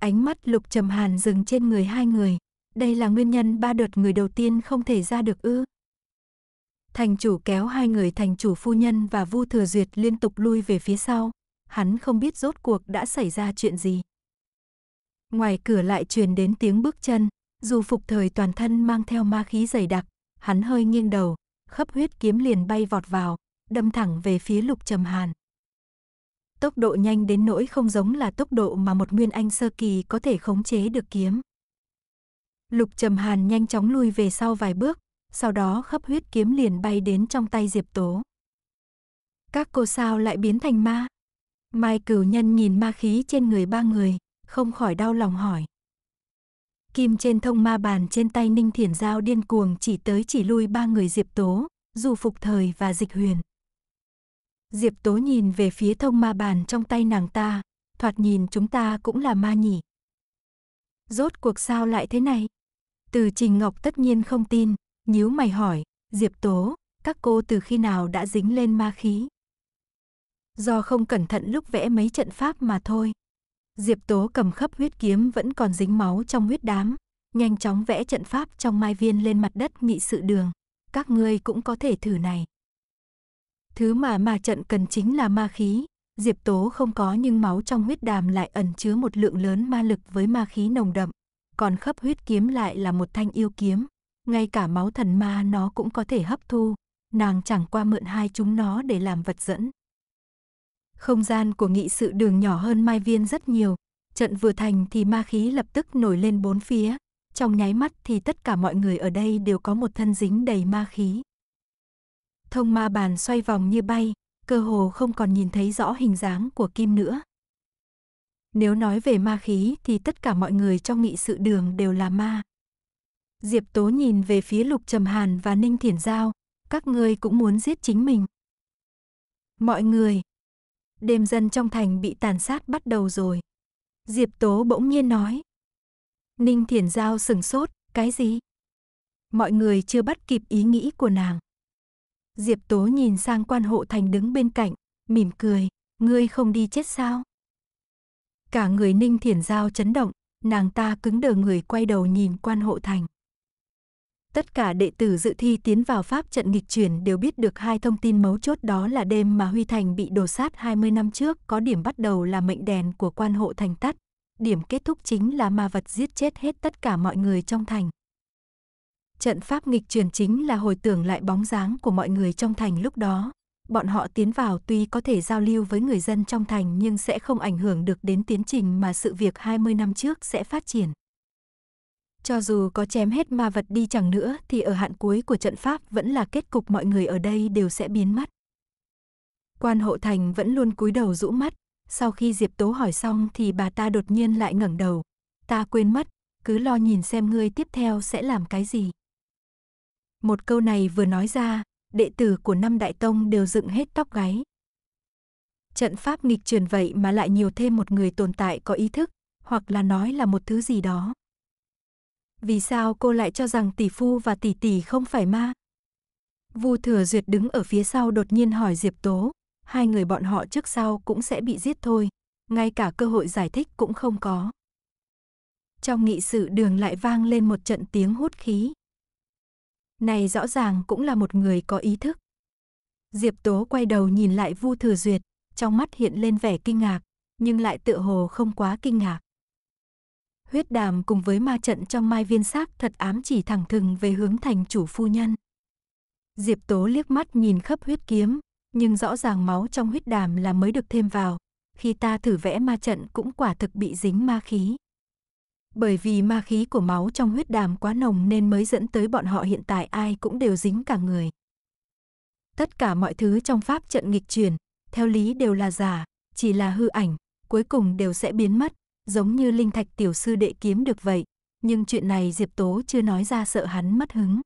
Ánh mắt Lục Trầm Hàn dừng trên người hai người, đây là nguyên nhân ba đợt người đầu tiên không thể ra được ư? Thành chủ kéo hai người thành chủ phu nhân và Vu Thừa Duyệt liên tục lui về phía sau, hắn không biết rốt cuộc đã xảy ra chuyện gì. Ngoài cửa lại truyền đến tiếng bước chân, dù phục thời toàn thân mang theo ma khí dày đặc, hắn hơi nghiêng đầu, khắp huyết kiếm liền bay vọt vào, đâm thẳng về phía Lục Trầm Hàn. Tốc độ nhanh đến nỗi không giống là tốc độ mà một nguyên anh sơ kỳ có thể khống chế được kiếm. Lục Trầm Hàn nhanh chóng lui về sau vài bước, sau đó khắp huyết kiếm liền bay đến trong tay Diệp Tố. Các cô sao lại biến thành ma? Mai cửu nhân nhìn ma khí trên người ba người, không khỏi đau lòng hỏi. Kim trên thông ma bàn trên tay Ninh Thiển Giao điên cuồng chỉ tới chỉ lui ba người Diệp Tố, dù phục thời và dịch huyền. Diệp Tố nhìn về phía thông ma bàn trong tay nàng ta, thoạt nhìn chúng ta cũng là ma nhỉ. Rốt cuộc sao lại thế này? Từ Trình Ngọc tất nhiên không tin, nhíu mày hỏi, Diệp Tố, các cô từ khi nào đã dính lên ma khí? Do không cẩn thận lúc vẽ mấy trận pháp mà thôi. Diệp Tố cầm khắp huyết kiếm vẫn còn dính máu trong huyết đám, nhanh chóng vẽ trận pháp trong mai viên lên mặt đất nghị sự đường. Các ngươi cũng có thể thử này. Thứ mà ma trận cần chính là ma khí. Diệp Tố không có nhưng máu trong huyết đàm lại ẩn chứa một lượng lớn ma lực với ma khí nồng đậm. Còn khắp huyết kiếm lại là một thanh yêu kiếm, ngay cả máu thần ma nó cũng có thể hấp thu, nàng chẳng qua mượn hai chúng nó để làm vật dẫn. Không gian của nghị sự đường nhỏ hơn Mai Viên rất nhiều, trận vừa thành thì ma khí lập tức nổi lên bốn phía, trong nháy mắt thì tất cả mọi người ở đây đều có một thân dính đầy ma khí. Thông ma bàn xoay vòng như bay, cơ hồ không còn nhìn thấy rõ hình dáng của kim nữa. Nếu nói về ma khí thì tất cả mọi người trong nghị sự đường đều là ma, Diệp Tố nhìn về phía Lục Trầm Hàn và Ninh Thiển Giao, các ngươi cũng muốn giết chính mình. Mọi người, đêm dân trong thành bị tàn sát bắt đầu rồi. Diệp Tố bỗng nhiên nói. Ninh Thiển Giao sừng sốt, cái gì? Mọi người chưa bắt kịp ý nghĩ của nàng. Diệp Tố nhìn sang quan hộ thành đứng bên cạnh, mỉm cười, ngươi không đi chết sao? Cả người Ninh Thiển Giao chấn động, nàng ta cứng đờ người quay đầu nhìn quan hộ thành. Tất cả đệ tử dự thi tiến vào pháp trận nghịch chuyển đều biết được hai thông tin mấu chốt đó là đêm mà Huy Thành bị đổ sát 20 năm trước có điểm bắt đầu là mệnh đèn của quan hộ thành tắt, điểm kết thúc chính là ma vật giết chết hết tất cả mọi người trong thành. Trận pháp nghịch chuyển chính là hồi tưởng lại bóng dáng của mọi người trong thành lúc đó. Bọn họ tiến vào tuy có thể giao lưu với người dân trong thành nhưng sẽ không ảnh hưởng được đến tiến trình mà sự việc 20 năm trước sẽ phát triển. Cho dù có chém hết ma vật đi chẳng nữa thì ở hạn cuối của trận pháp vẫn là kết cục mọi người ở đây đều sẽ biến mất. Quan hộ thành vẫn luôn cúi đầu rũ mắt, sau khi Diệp Tố hỏi xong thì bà ta đột nhiên lại ngẩng đầu. Ta quên mất, cứ lo nhìn xem ngươi tiếp theo sẽ làm cái gì. Một câu này vừa nói ra, đệ tử của năm đại tông đều dựng hết tóc gáy. Trận pháp nghịch truyền vậy mà lại nhiều thêm một người tồn tại có ý thức, hoặc là nói là một thứ gì đó. Vì sao cô lại cho rằng tỷ phu và tỷ tỷ không phải ma? Vu Thừa Duyệt đứng ở phía sau đột nhiên hỏi Diệp Tố, hai người bọn họ trước sau cũng sẽ bị giết thôi, ngay cả cơ hội giải thích cũng không có. Trong nghị sự đường lại vang lên một trận tiếng hút khí. Này rõ ràng cũng là một người có ý thức. Diệp Tố quay đầu nhìn lại Vu Thừa Duyệt, trong mắt hiện lên vẻ kinh ngạc, nhưng lại tựa hồ không quá kinh ngạc huyết đàm cùng với ma trận trong mai viên xác thật ám chỉ thẳng thừng về hướng thành chủ phu nhân. Diệp Tố liếc mắt nhìn khắp huyết kiếm, nhưng rõ ràng máu trong huyết đàm là mới được thêm vào, khi ta thử vẽ ma trận cũng quả thực bị dính ma khí. Bởi vì ma khí của máu trong huyết đàm quá nồng nên mới dẫn tới bọn họ hiện tại ai cũng đều dính cả người. Tất cả mọi thứ trong pháp trận nghịch chuyển, theo lý đều là giả, chỉ là hư ảnh, cuối cùng đều sẽ biến mất, giống như linh thạch tiểu sư đệ kiếm được vậy, nhưng chuyện này Diệp Tố chưa nói ra sợ hắn mất hứng.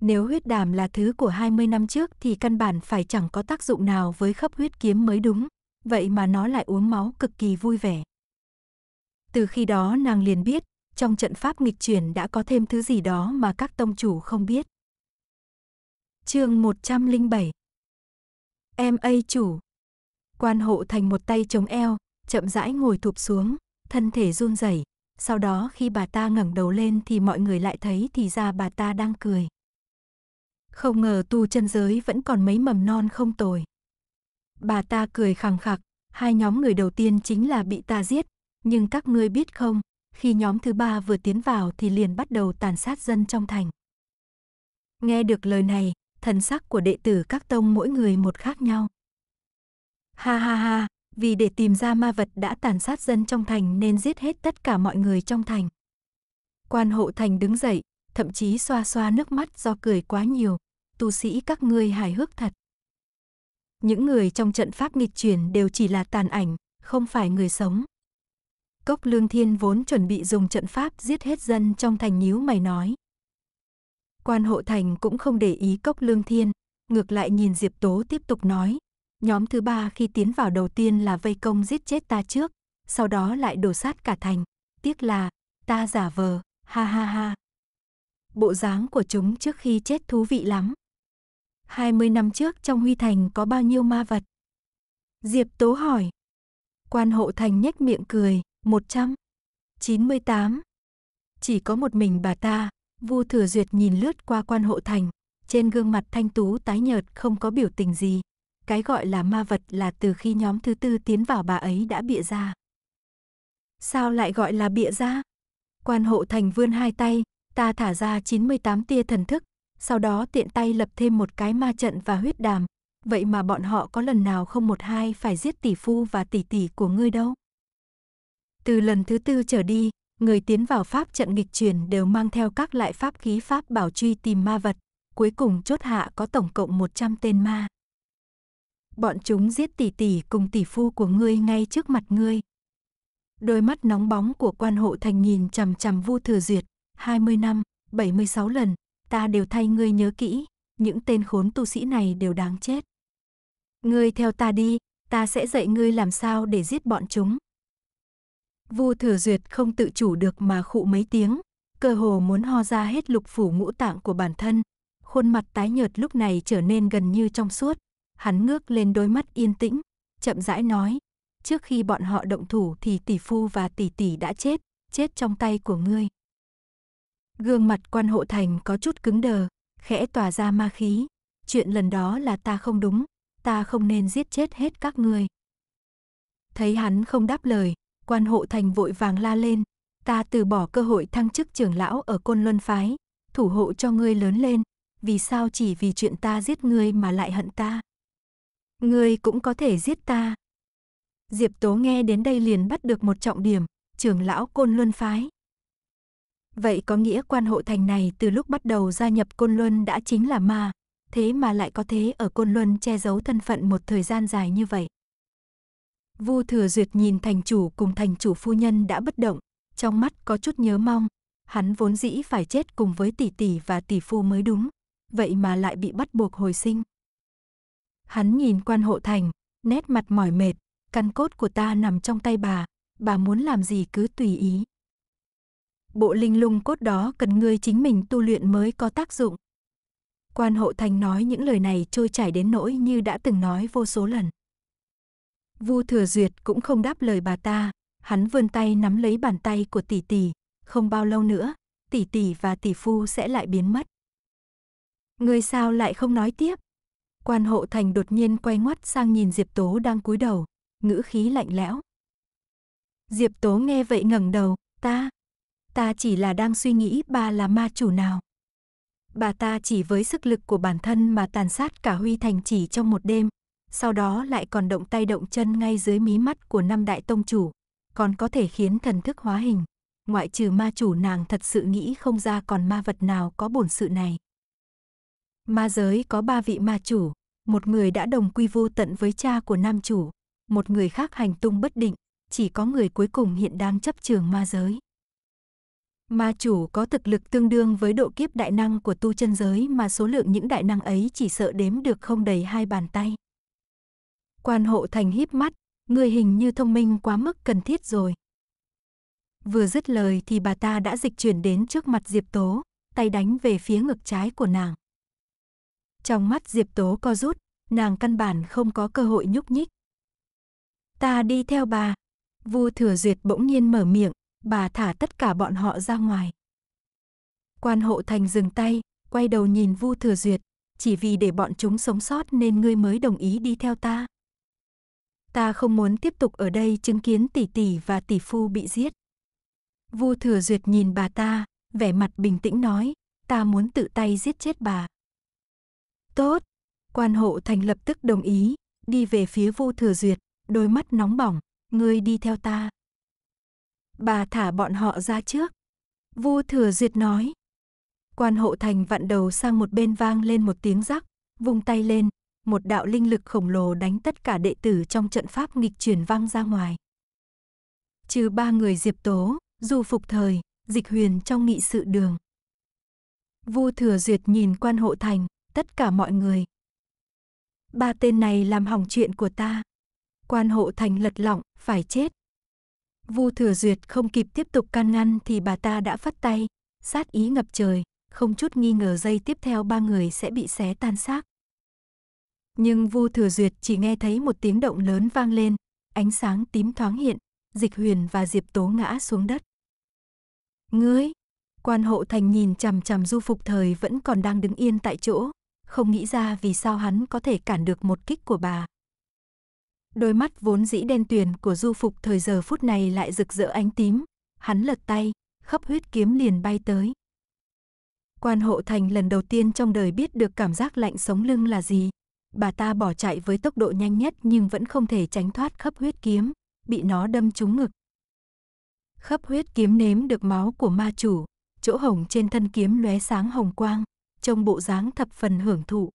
Nếu huyết đàm là thứ của 20 năm trước thì căn bản phải chẳng có tác dụng nào với khắp huyết kiếm mới đúng, vậy mà nó lại uống máu cực kỳ vui vẻ. Từ khi đó nàng liền biết, trong trận pháp nghịch chuyển đã có thêm thứ gì đó mà các tông chủ không biết. Chương 107. Em A chủ. Quan hộ thành một tay chống eo, chậm rãi ngồi thụp xuống, thân thể run rẩy. Sau đó khi bà ta ngẩng đầu lên thì mọi người lại thấy thì ra bà ta đang cười. Không ngờ tu chân giới vẫn còn mấy mầm non không tồi. Bà ta cười khẳng khặc, hai nhóm người đầu tiên chính là bị ta giết, nhưng các ngươi biết không, khi nhóm thứ ba vừa tiến vào thì liền bắt đầu tàn sát dân trong thành. Nghe được lời này, thần sắc của đệ tử các tông mỗi người một khác nhau. Ha ha ha, vì để tìm ra ma vật đã tàn sát dân trong thành nên giết hết tất cả mọi người trong thành. Quan hộ thành đứng dậy, thậm chí xoa xoa nước mắt do cười quá nhiều. Tu sĩ các ngươi hài hước thật. Những người trong trận pháp nghịch chuyển đều chỉ là tàn ảnh, không phải người sống. Cốc Lương Thiên vốn chuẩn bị dùng trận pháp giết hết dân trong thành nhíu mày nói. Quan hộ thành cũng không để ý Cốc Lương Thiên, ngược lại nhìn Diệp Tố tiếp tục nói, Nhóm thứ ba khi tiến vào đầu tiên là vây công giết chết ta trước, sau đó lại đổ sát cả thành. Tiếc là, ta giả vờ, ha ha ha. Bộ dáng của chúng trước khi chết thú vị lắm. 20 năm trước trong Huy Thành có bao nhiêu ma vật? Diệp Tố hỏi. Quan hộ thành nhếch miệng cười, 198. Chỉ có một mình bà ta, Vu Thừa Duyệt nhìn lướt qua quan hộ thành, trên gương mặt thanh tú tái nhợt không có biểu tình gì, cái gọi là ma vật là từ khi nhóm thứ tư tiến vào bà ấy đã bịa ra. Sao lại gọi là bịa ra? Quan hộ thành vươn hai tay, ta thả ra 98 tia thần thức, sau đó tiện tay lập thêm một cái ma trận và huyết đàm. Vậy mà bọn họ có lần nào không một hai phải giết tỷ phu và tỷ tỷ của ngươi đâu. Từ lần thứ tư trở đi, người tiến vào pháp trận nghịch truyền đều mang theo các loại pháp khí pháp bảo truy tìm ma vật. Cuối cùng chốt hạ có tổng cộng 100 tên ma bọn chúng giết tỷ tỷ cùng tỷ phu của ngươi ngay trước mặt ngươi. Đôi mắt nóng bóng của quan hộ thành nhìn chằm chằm Vu Thừa Duyệt, 20 năm, 76 lần, ta đều thay ngươi nhớ kỹ, những tên khốn tu sĩ này đều đáng chết. Ngươi theo ta đi, ta sẽ dạy ngươi làm sao để giết bọn chúng. Vu Thừa Duyệt không tự chủ được mà khụ mấy tiếng, cơ hồ muốn ho ra hết lục phủ ngũ tạng của bản thân, khuôn mặt tái nhợt lúc này trở nên gần như trong suốt, hắn ngước lên đôi mắt yên tĩnh, chậm rãi nói, trước khi bọn họ động thủ thì tỷ phu và tỷ tỷ đã chết, chết trong tay của ngươi. Gương mặt quan hộ thành có chút cứng đờ, khẽ tỏa ra ma khí, chuyện lần đó là ta không đúng, ta không nên giết chết hết các ngươi. Thấy hắn không đáp lời, quan hộ thành vội vàng la lên, ta từ bỏ cơ hội thăng chức trưởng lão ở côn luân phái, thủ hộ cho ngươi lớn lên, vì sao chỉ vì chuyện ta giết ngươi mà lại hận ta. Ngươi cũng có thể giết ta. Diệp Tố nghe đến đây liền bắt được một trọng điểm, trưởng lão Côn Luân Phái. Vậy có nghĩa quan hộ thành này từ lúc bắt đầu gia nhập Côn Luân đã chính là ma, thế mà lại có thế ở Côn Luân che giấu thân phận một thời gian dài như vậy. Vu Thừa Duyệt nhìn thành chủ cùng thành chủ phu nhân đã bất động, trong mắt có chút nhớ mong, hắn vốn dĩ phải chết cùng với tỷ tỷ và tỷ phu mới đúng, vậy mà lại bị bắt buộc hồi sinh. Hắn nhìn quan hộ thành, nét mặt mỏi mệt, căn cốt của ta nằm trong tay bà, bà muốn làm gì cứ tùy ý. Bộ linh lung cốt đó cần ngươi chính mình tu luyện mới có tác dụng. Quan hộ thành nói những lời này trôi chảy đến nỗi như đã từng nói vô số lần. Vu thừa duyệt cũng không đáp lời bà ta, hắn vươn tay nắm lấy bàn tay của tỷ tỷ, không bao lâu nữa, tỷ tỷ và tỷ phu sẽ lại biến mất. Ngươi sao lại không nói tiếp? Quan hộ thành đột nhiên quay ngoắt sang nhìn Diệp Tố đang cúi đầu, ngữ khí lạnh lẽo. Diệp Tố nghe vậy ngẩng đầu, ta, ta chỉ là đang suy nghĩ bà là ma chủ nào. Bà ta chỉ với sức lực của bản thân mà tàn sát cả Huy Thành chỉ trong một đêm, sau đó lại còn động tay động chân ngay dưới mí mắt của năm đại tông chủ, còn có thể khiến thần thức hóa hình. Ngoại trừ ma chủ nàng thật sự nghĩ không ra còn ma vật nào có bổn sự này. Ma giới có ba vị ma chủ, một người đã đồng quy vô tận với cha của nam chủ, một người khác hành tung bất định, chỉ có người cuối cùng hiện đang chấp trường ma giới. Ma chủ có thực lực tương đương với độ kiếp đại năng của tu chân giới mà số lượng những đại năng ấy chỉ sợ đếm được không đầy hai bàn tay. Quan hộ thành híp mắt, người hình như thông minh quá mức cần thiết rồi. Vừa dứt lời thì bà ta đã dịch chuyển đến trước mặt Diệp Tố, tay đánh về phía ngực trái của nàng. Trong mắt Diệp Tố co rút, nàng căn bản không có cơ hội nhúc nhích. Ta đi theo bà. Vu Thừa Duyệt bỗng nhiên mở miệng, bà thả tất cả bọn họ ra ngoài. Quan hộ thành dừng tay, quay đầu nhìn Vu Thừa Duyệt, chỉ vì để bọn chúng sống sót nên ngươi mới đồng ý đi theo ta. Ta không muốn tiếp tục ở đây chứng kiến tỷ tỷ và tỷ phu bị giết. Vu Thừa Duyệt nhìn bà ta, vẻ mặt bình tĩnh nói, ta muốn tự tay giết chết bà. Tốt. Quan hộ thành lập tức đồng ý, đi về phía Vu Thừa Duyệt, đôi mắt nóng bỏng, ngươi đi theo ta. Bà thả bọn họ ra trước. Vu Thừa Duyệt nói. Quan hộ thành vặn đầu sang một bên vang lên một tiếng rắc, vung tay lên, một đạo linh lực khổng lồ đánh tất cả đệ tử trong trận pháp nghịch chuyển vang ra ngoài. Trừ ba người Diệp Tố, Du Phục Thời, Dịch Huyền trong nghị sự đường. Vu Thừa Duyệt nhìn quan hộ thành, tất cả mọi người. Ba tên này làm hỏng chuyện của ta. Quan hộ thành lật lọng, phải chết. Vu thừa duyệt không kịp tiếp tục can ngăn thì bà ta đã phất tay, sát ý ngập trời, không chút nghi ngờ dây tiếp theo ba người sẽ bị xé tan xác. Nhưng Vu Thừa Duyệt chỉ nghe thấy một tiếng động lớn vang lên, ánh sáng tím thoáng hiện, Dịch Huyền và Diệp Tố ngã xuống đất. Ngươi! Quan hộ thành nhìn chằm chằm du phục thời vẫn còn đang đứng yên tại chỗ, không nghĩ ra vì sao hắn có thể cản được một kích của bà. Đôi mắt vốn dĩ đen tuyền của du phục thời giờ phút này lại rực rỡ ánh tím, hắn lật tay, khắp huyết kiếm liền bay tới. Quan hộ thành lần đầu tiên trong đời biết được cảm giác lạnh sống lưng là gì. Bà ta bỏ chạy với tốc độ nhanh nhất nhưng vẫn không thể tránh thoát khắp huyết kiếm, bị nó đâm trúng ngực. Khắp huyết kiếm nếm được máu của ma chủ, chỗ hồng trên thân kiếm lóe sáng hồng quang, trông bộ dáng thập phần hưởng thụ.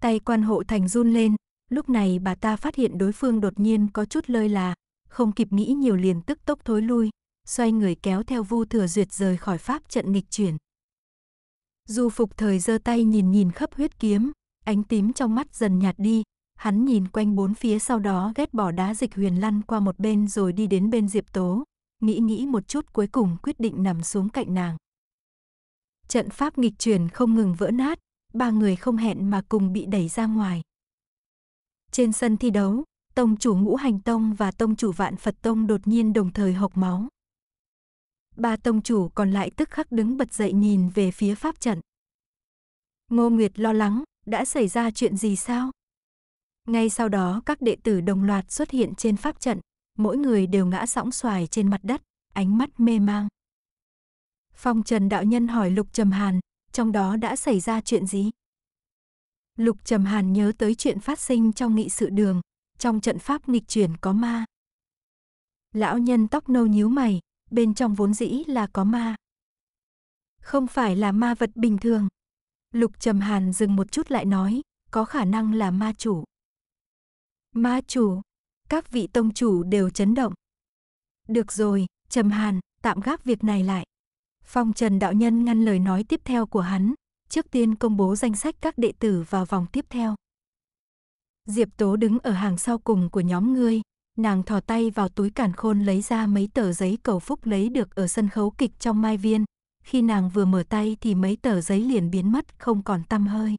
Tay quan hộ thành run lên, lúc này bà ta phát hiện đối phương đột nhiên có chút lơi là, không kịp nghĩ nhiều liền tức tốc thối lui, xoay người kéo theo Vu Thừa Duyệt rời khỏi pháp trận nghịch chuyển. Du Phục Thời giơ tay nhìn nhìn khắp huyết kiếm, ánh tím trong mắt dần nhạt đi, hắn nhìn quanh bốn phía sau đó ghét bỏ đá dịch huyền lăn qua một bên rồi đi đến bên Diệp Tố, nghĩ nghĩ một chút cuối cùng quyết định nằm xuống cạnh nàng trận pháp nghịch chuyển không ngừng vỡ nát, ba người không hẹn mà cùng bị đẩy ra ngoài. Trên sân thi đấu, tông chủ ngũ hành tông và tông chủ vạn Phật tông đột nhiên đồng thời hộc máu. Ba tông chủ còn lại tức khắc đứng bật dậy nhìn về phía pháp trận. Ngô Nguyệt lo lắng, đã xảy ra chuyện gì sao? Ngay sau đó các đệ tử đồng loạt xuất hiện trên pháp trận, mỗi người đều ngã sóng xoài trên mặt đất, ánh mắt mê mang. Phong Trần đạo nhân hỏi Lục Trầm Hàn, trong đó đã xảy ra chuyện gì? Lục Trầm Hàn nhớ tới chuyện phát sinh trong nghị sự đường, trong trận pháp nghịch chuyển có ma. Lão nhân tóc nâu nhíu mày, bên trong vốn dĩ là có ma. Không phải là ma vật bình thường. Lục Trầm Hàn dừng một chút lại nói, có khả năng là ma chủ. Ma chủ, các vị tông chủ đều chấn động. Được rồi, Trầm Hàn, tạm gác việc này lại. Phong Trần Đạo Nhân ngăn lời nói tiếp theo của hắn, trước tiên công bố danh sách các đệ tử vào vòng tiếp theo. Diệp Tố đứng ở hàng sau cùng của nhóm ngươi, nàng thò tay vào túi cản khôn lấy ra mấy tờ giấy cầu phúc lấy được ở sân khấu kịch trong Mai Viên. Khi nàng vừa mở tay thì mấy tờ giấy liền biến mất không còn tăm hơi.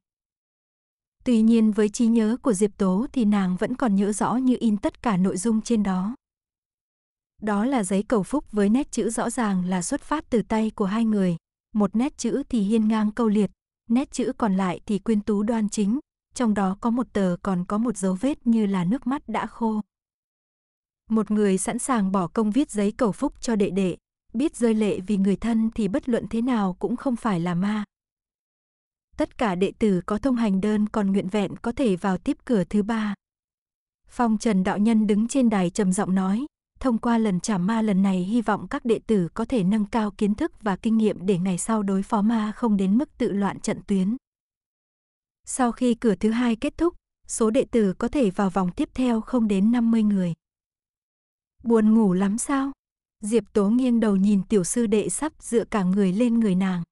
Tuy nhiên với trí nhớ của Diệp Tố thì nàng vẫn còn nhớ rõ như in tất cả nội dung trên đó. Đó là giấy cầu phúc với nét chữ rõ ràng là xuất phát từ tay của hai người. Một nét chữ thì hiên ngang câu liệt, nét chữ còn lại thì quyên tú đoan chính, trong đó có một tờ còn có một dấu vết như là nước mắt đã khô. Một người sẵn sàng bỏ công viết giấy cầu phúc cho đệ đệ, biết rơi lệ vì người thân thì bất luận thế nào cũng không phải là ma. Tất cả đệ tử có thông hành đơn còn nguyện vẹn có thể vào tiếp cửa thứ ba. Phong Trần Đạo Nhân đứng trên đài trầm giọng nói, Thông qua lần trả ma lần này hy vọng các đệ tử có thể nâng cao kiến thức và kinh nghiệm để ngày sau đối phó ma không đến mức tự loạn trận tuyến. Sau khi cửa thứ hai kết thúc, số đệ tử có thể vào vòng tiếp theo không đến 50 người. Buồn ngủ lắm sao? Diệp Tố nghiêng đầu nhìn tiểu sư đệ sắp dựa cả người lên người nàng.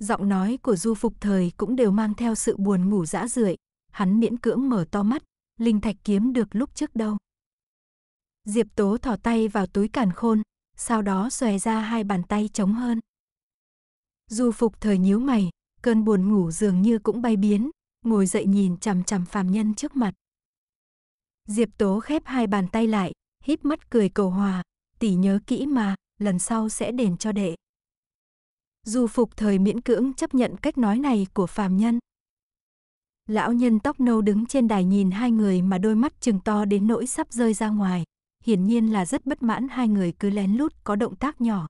Giọng nói của Du Phục Thời cũng đều mang theo sự buồn ngủ dã rượi, hắn miễn cưỡng mở to mắt, linh thạch kiếm được lúc trước đâu. Diệp Tố thỏ tay vào túi càn khôn, sau đó xòe ra hai bàn tay trống hơn. Du Phục thời nhíu mày, cơn buồn ngủ dường như cũng bay biến, ngồi dậy nhìn chằm chằm phàm nhân trước mặt. Diệp Tố khép hai bàn tay lại, híp mắt cười cầu hòa, tỷ nhớ kỹ mà, lần sau sẽ đền cho đệ. Du Phục thời miễn cưỡng chấp nhận cách nói này của phàm nhân. Lão nhân tóc nâu đứng trên đài nhìn hai người mà đôi mắt trừng to đến nỗi sắp rơi ra ngoài, hiển nhiên là rất bất mãn hai người cứ lén lút có động tác nhỏ.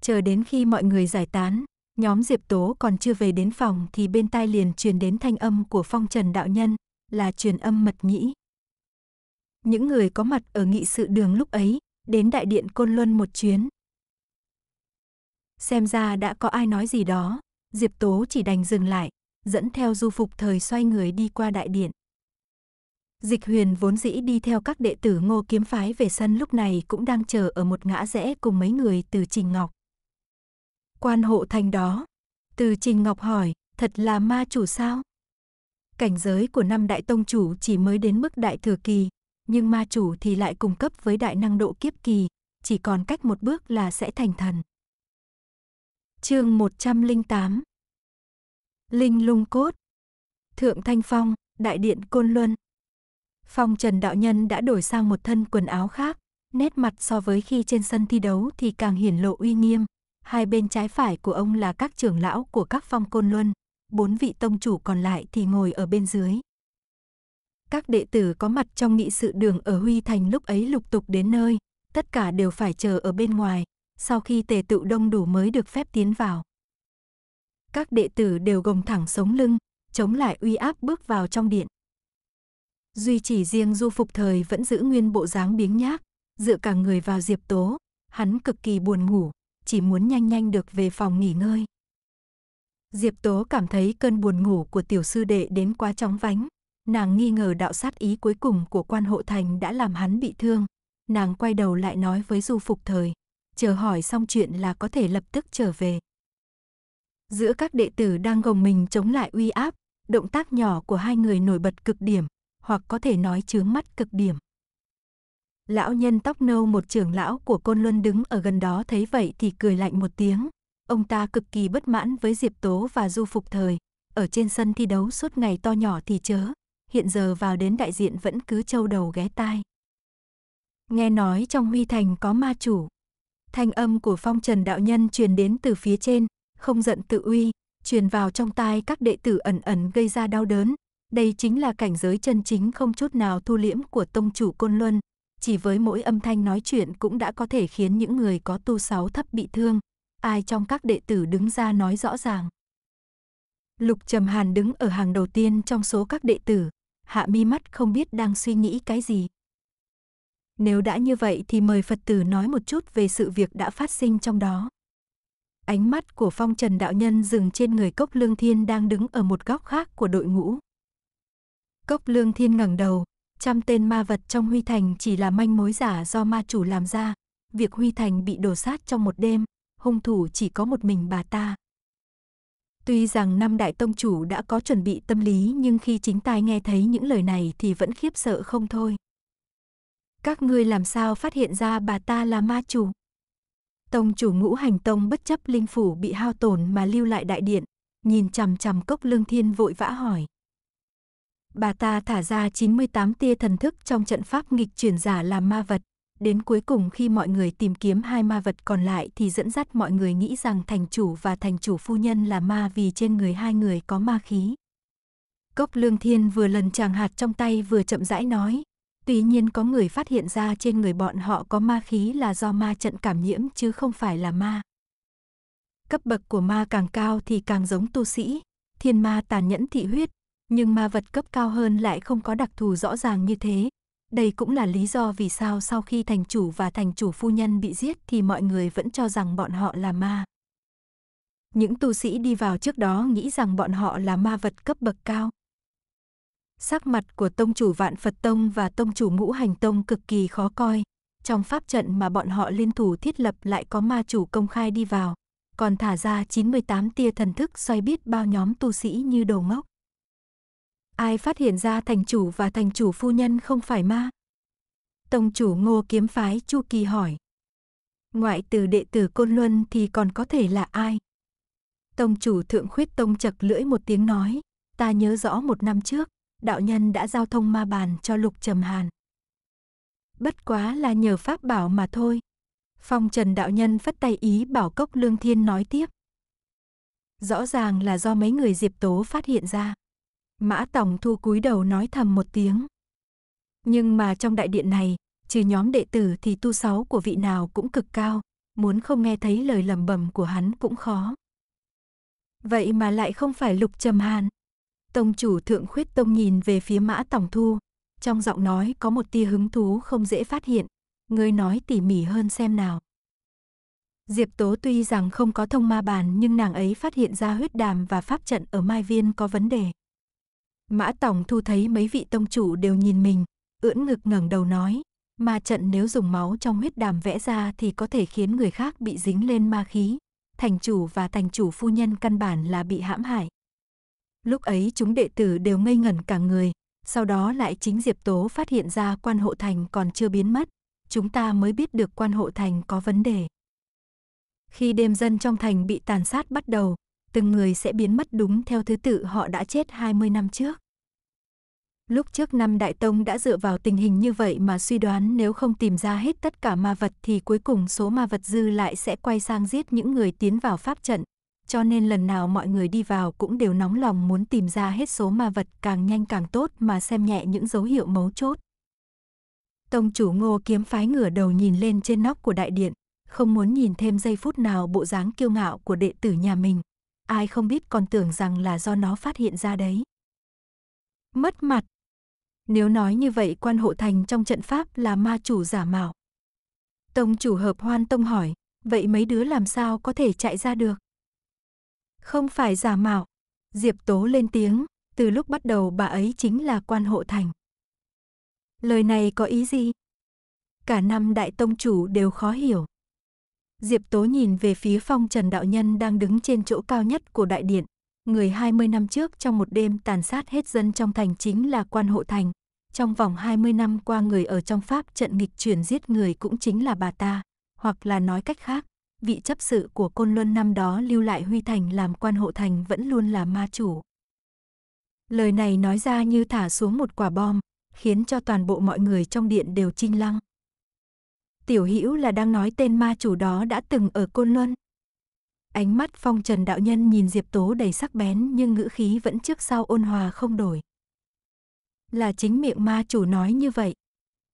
Chờ đến khi mọi người giải tán, nhóm Diệp Tố còn chưa về đến phòng thì bên tai liền truyền đến thanh âm của phong trần đạo nhân, là truyền âm mật nhĩ. Những người có mặt ở nghị sự đường lúc ấy, đến đại điện Côn Luân một chuyến. Xem ra đã có ai nói gì đó, Diệp Tố chỉ đành dừng lại, dẫn theo du phục thời xoay người đi qua đại điện. Dịch huyền vốn dĩ đi theo các đệ tử ngô kiếm phái về sân lúc này cũng đang chờ ở một ngã rẽ cùng mấy người từ Trình Ngọc. Quan hộ thành đó. Từ Trình Ngọc hỏi, thật là ma chủ sao? Cảnh giới của năm đại tông chủ chỉ mới đến mức đại thừa kỳ, nhưng ma chủ thì lại cung cấp với đại năng độ kiếp kỳ, chỉ còn cách một bước là sẽ thành thần. Chương 108 Linh lung cốt Thượng Thanh Phong, Đại điện Côn Luân Phong Trần Đạo Nhân đã đổi sang một thân quần áo khác, nét mặt so với khi trên sân thi đấu thì càng hiển lộ uy nghiêm. Hai bên trái phải của ông là các trưởng lão của các phong côn luân, bốn vị tông chủ còn lại thì ngồi ở bên dưới. Các đệ tử có mặt trong nghị sự đường ở Huy Thành lúc ấy lục tục đến nơi, tất cả đều phải chờ ở bên ngoài, sau khi tề tựu đông đủ mới được phép tiến vào. Các đệ tử đều gồng thẳng sống lưng, chống lại uy áp bước vào trong điện. Duy chỉ riêng du phục thời vẫn giữ nguyên bộ dáng biếng nhác, dựa cả người vào Diệp Tố, hắn cực kỳ buồn ngủ, chỉ muốn nhanh nhanh được về phòng nghỉ ngơi. Diệp Tố cảm thấy cơn buồn ngủ của tiểu sư đệ đến quá chóng vánh, nàng nghi ngờ đạo sát ý cuối cùng của quan hộ thành đã làm hắn bị thương. Nàng quay đầu lại nói với du phục thời, chờ hỏi xong chuyện là có thể lập tức trở về. Giữa các đệ tử đang gồng mình chống lại uy áp, động tác nhỏ của hai người nổi bật cực điểm, hoặc có thể nói chướng mắt cực điểm. Lão nhân tóc nâu một trưởng lão của Côn Luân đứng ở gần đó thấy vậy thì cười lạnh một tiếng. Ông ta cực kỳ bất mãn với Diệp Tố và Du Phục Thời. Ở trên sân thi đấu suốt ngày to nhỏ thì chớ. Hiện giờ vào đến đại diện vẫn cứ trâu đầu ghé tai. Nghe nói trong Huy Thành có ma chủ. Thanh âm của phong trần đạo nhân truyền đến từ phía trên, không giận tự uy, truyền vào trong tai các đệ tử ẩn ẩn gây ra đau đớn, đây chính là cảnh giới chân chính không chút nào thu liễm của tông chủ Côn Luân, chỉ với mỗi âm thanh nói chuyện cũng đã có thể khiến những người có tu sáu thấp bị thương, ai trong các đệ tử đứng ra nói rõ ràng. Lục Trầm Hàn đứng ở hàng đầu tiên trong số các đệ tử, hạ mi mắt không biết đang suy nghĩ cái gì. Nếu đã như vậy thì mời Phật tử nói một chút về sự việc đã phát sinh trong đó. Ánh mắt của phong trần đạo nhân dừng trên người cốc lương thiên đang đứng ở một góc khác của đội ngũ, Cốc Lương Thiên ngẩng đầu, trăm tên ma vật trong Huy Thành chỉ là manh mối giả do ma chủ làm ra. Việc Huy Thành bị đổ sát trong một đêm, hung thủ chỉ có một mình bà ta. Tuy rằng năm đại tông chủ đã có chuẩn bị tâm lý nhưng khi chính tai nghe thấy những lời này thì vẫn khiếp sợ không thôi. Các ngươi làm sao phát hiện ra bà ta là ma chủ? Tông chủ ngũ hành tông bất chấp linh phủ bị hao tổn mà lưu lại đại điện, nhìn chằm chằm cốc lương thiên vội vã hỏi bà ta thả ra 98 tia thần thức trong trận pháp nghịch chuyển giả làm ma vật. Đến cuối cùng khi mọi người tìm kiếm hai ma vật còn lại thì dẫn dắt mọi người nghĩ rằng thành chủ và thành chủ phu nhân là ma vì trên người hai người có ma khí. Cốc lương thiên vừa lần chàng hạt trong tay vừa chậm rãi nói. Tuy nhiên có người phát hiện ra trên người bọn họ có ma khí là do ma trận cảm nhiễm chứ không phải là ma. Cấp bậc của ma càng cao thì càng giống tu sĩ, thiên ma tàn nhẫn thị huyết, nhưng ma vật cấp cao hơn lại không có đặc thù rõ ràng như thế. Đây cũng là lý do vì sao sau khi thành chủ và thành chủ phu nhân bị giết thì mọi người vẫn cho rằng bọn họ là ma. Những tu sĩ đi vào trước đó nghĩ rằng bọn họ là ma vật cấp bậc cao. Sắc mặt của tông chủ Vạn Phật Tông và tông chủ Ngũ Hành Tông cực kỳ khó coi. Trong pháp trận mà bọn họ liên thủ thiết lập lại có ma chủ công khai đi vào, còn thả ra 98 tia thần thức xoay biết bao nhóm tu sĩ như đồ ngốc. Ai phát hiện ra thành chủ và thành chủ phu nhân không phải ma? Tông chủ ngô kiếm phái Chu Kỳ hỏi. Ngoại từ đệ tử Côn Luân thì còn có thể là ai? Tông chủ thượng khuyết tông chật lưỡi một tiếng nói. Ta nhớ rõ một năm trước, đạo nhân đã giao thông ma bàn cho lục trầm hàn. Bất quá là nhờ pháp bảo mà thôi. Phong trần đạo nhân phất tay ý bảo cốc lương thiên nói tiếp. Rõ ràng là do mấy người diệp tố phát hiện ra. Mã Tòng Thu cúi đầu nói thầm một tiếng. Nhưng mà trong đại điện này, trừ nhóm đệ tử thì tu sáu của vị nào cũng cực cao, muốn không nghe thấy lời lẩm bẩm của hắn cũng khó. Vậy mà lại không phải Lục Trầm Hàn. Tông chủ Thượng Khuyết Tông nhìn về phía Mã Tòng Thu, trong giọng nói có một tia hứng thú không dễ phát hiện, ngươi nói tỉ mỉ hơn xem nào. Diệp Tố tuy rằng không có thông ma bàn nhưng nàng ấy phát hiện ra huyết đàm và pháp trận ở Mai Viên có vấn đề. Mã Tòng Thu thấy mấy vị tông chủ đều nhìn mình, ưỡn ngực ngẩng đầu nói, ma trận nếu dùng máu trong huyết đàm vẽ ra thì có thể khiến người khác bị dính lên ma khí. Thành chủ và thành chủ phu nhân căn bản là bị hãm hại. Lúc ấy chúng đệ tử đều ngây ngẩn cả người, sau đó lại chính Diệp Tố phát hiện ra quan hộ thành còn chưa biến mất, chúng ta mới biết được quan hộ thành có vấn đề. Khi đêm dân trong thành bị tàn sát bắt đầu, từng người sẽ biến mất đúng theo thứ tự họ đã chết 20 năm trước. Lúc trước năm Đại Tông đã dựa vào tình hình như vậy mà suy đoán nếu không tìm ra hết tất cả ma vật thì cuối cùng số ma vật dư lại sẽ quay sang giết những người tiến vào pháp trận. Cho nên lần nào mọi người đi vào cũng đều nóng lòng muốn tìm ra hết số ma vật càng nhanh càng tốt mà xem nhẹ những dấu hiệu mấu chốt. Tông chủ ngô kiếm phái ngửa đầu nhìn lên trên nóc của đại điện, không muốn nhìn thêm giây phút nào bộ dáng kiêu ngạo của đệ tử nhà mình ai không biết còn tưởng rằng là do nó phát hiện ra đấy. Mất mặt. Nếu nói như vậy quan hộ thành trong trận pháp là ma chủ giả mạo. Tông chủ hợp hoan tông hỏi, vậy mấy đứa làm sao có thể chạy ra được? Không phải giả mạo. Diệp Tố lên tiếng, từ lúc bắt đầu bà ấy chính là quan hộ thành. Lời này có ý gì? Cả năm đại tông chủ đều khó hiểu. Diệp Tố nhìn về phía phong Trần Đạo Nhân đang đứng trên chỗ cao nhất của đại điện. Người 20 năm trước trong một đêm tàn sát hết dân trong thành chính là quan hộ thành. Trong vòng 20 năm qua người ở trong Pháp trận nghịch chuyển giết người cũng chính là bà ta. Hoặc là nói cách khác, vị chấp sự của Côn Luân năm đó lưu lại Huy Thành làm quan hộ thành vẫn luôn là ma chủ. Lời này nói ra như thả xuống một quả bom, khiến cho toàn bộ mọi người trong điện đều chinh lăng tiểu hữu là đang nói tên ma chủ đó đã từng ở Côn Luân. Ánh mắt phong trần đạo nhân nhìn Diệp Tố đầy sắc bén nhưng ngữ khí vẫn trước sau ôn hòa không đổi. Là chính miệng ma chủ nói như vậy.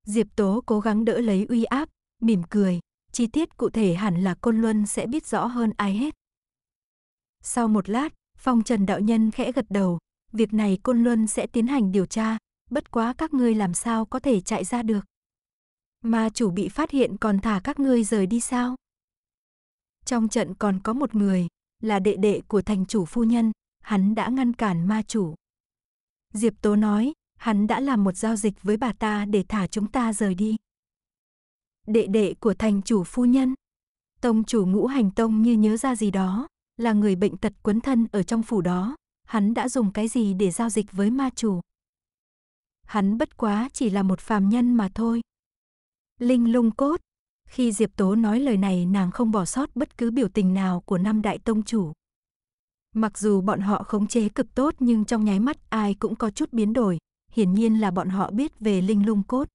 Diệp Tố cố gắng đỡ lấy uy áp, mỉm cười, chi tiết cụ thể hẳn là Côn Luân sẽ biết rõ hơn ai hết. Sau một lát, phong trần đạo nhân khẽ gật đầu, việc này Côn Luân sẽ tiến hành điều tra, bất quá các ngươi làm sao có thể chạy ra được. Ma chủ bị phát hiện còn thả các ngươi rời đi sao? Trong trận còn có một người, là đệ đệ của thành chủ phu nhân, hắn đã ngăn cản ma chủ. Diệp Tố nói, hắn đã làm một giao dịch với bà ta để thả chúng ta rời đi. Đệ đệ của thành chủ phu nhân, tông chủ ngũ hành tông như nhớ ra gì đó, là người bệnh tật quấn thân ở trong phủ đó, hắn đã dùng cái gì để giao dịch với ma chủ. Hắn bất quá chỉ là một phàm nhân mà thôi, Linh lung cốt. Khi Diệp Tố nói lời này nàng không bỏ sót bất cứ biểu tình nào của năm đại tông chủ. Mặc dù bọn họ khống chế cực tốt nhưng trong nháy mắt ai cũng có chút biến đổi, hiển nhiên là bọn họ biết về linh lung cốt.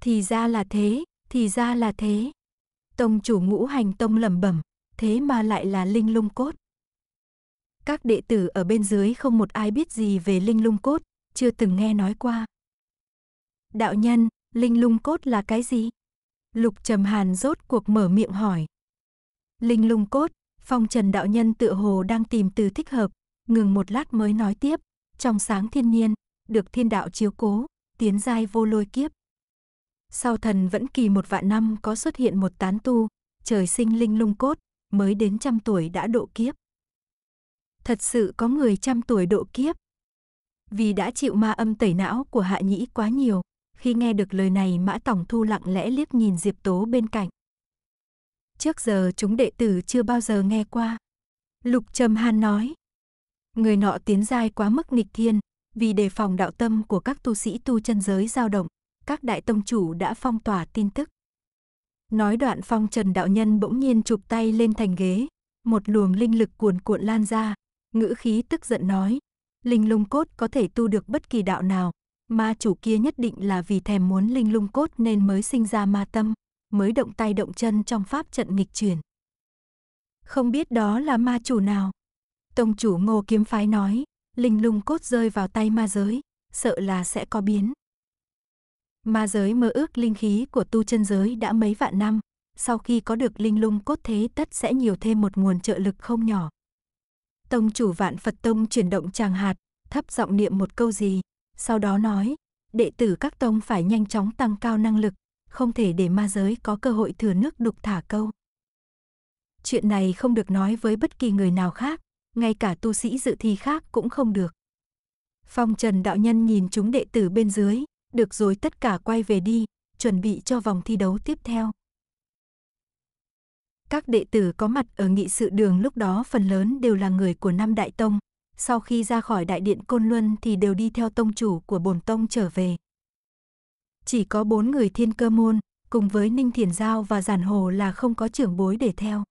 Thì ra là thế, thì ra là thế. Tông chủ ngũ hành tông lẩm bẩm, thế mà lại là linh lung cốt. Các đệ tử ở bên dưới không một ai biết gì về linh lung cốt, chưa từng nghe nói qua. Đạo nhân, Linh lung cốt là cái gì? Lục Trầm Hàn rốt cuộc mở miệng hỏi. Linh lung cốt, phong trần đạo nhân tự hồ đang tìm từ thích hợp, ngừng một lát mới nói tiếp, trong sáng thiên nhiên, được thiên đạo chiếu cố, tiến giai vô lôi kiếp. Sau thần vẫn kỳ một vạn năm có xuất hiện một tán tu, trời sinh linh lung cốt, mới đến trăm tuổi đã độ kiếp. Thật sự có người trăm tuổi độ kiếp. Vì đã chịu ma âm tẩy não của hạ nhĩ quá nhiều, khi nghe được lời này Mã Tổng Thu lặng lẽ liếc nhìn Diệp Tố bên cạnh. Trước giờ chúng đệ tử chưa bao giờ nghe qua. Lục Trầm Hàn nói. Người nọ tiến giai quá mức nghịch thiên, vì đề phòng đạo tâm của các tu sĩ tu chân giới dao động, các đại tông chủ đã phong tỏa tin tức. Nói đoạn phong trần đạo nhân bỗng nhiên chụp tay lên thành ghế, một luồng linh lực cuồn cuộn lan ra, ngữ khí tức giận nói, linh lung cốt có thể tu được bất kỳ đạo nào, Ma chủ kia nhất định là vì thèm muốn linh lung cốt nên mới sinh ra ma tâm, mới động tay động chân trong pháp trận nghịch chuyển. Không biết đó là ma chủ nào? Tông chủ ngô kiếm phái nói, linh lung cốt rơi vào tay ma giới, sợ là sẽ có biến. Ma giới mơ ước linh khí của tu chân giới đã mấy vạn năm, sau khi có được linh lung cốt thế tất sẽ nhiều thêm một nguồn trợ lực không nhỏ. Tông chủ vạn Phật Tông chuyển động tràng hạt, thấp giọng niệm một câu gì, sau đó nói, đệ tử các tông phải nhanh chóng tăng cao năng lực, không thể để ma giới có cơ hội thừa nước đục thả câu. Chuyện này không được nói với bất kỳ người nào khác, ngay cả tu sĩ dự thi khác cũng không được. Phong Trần đạo nhân nhìn chúng đệ tử bên dưới, được rồi tất cả quay về đi, chuẩn bị cho vòng thi đấu tiếp theo. Các đệ tử có mặt ở nghị sự đường lúc đó phần lớn đều là người của năm đại tông, sau khi ra khỏi đại điện Côn Luân thì đều đi theo tông chủ của bổn tông trở về. Chỉ có bốn người thiên cơ môn, cùng với Ninh Thiển Giao và Giản Hồ là không có trưởng bối để theo.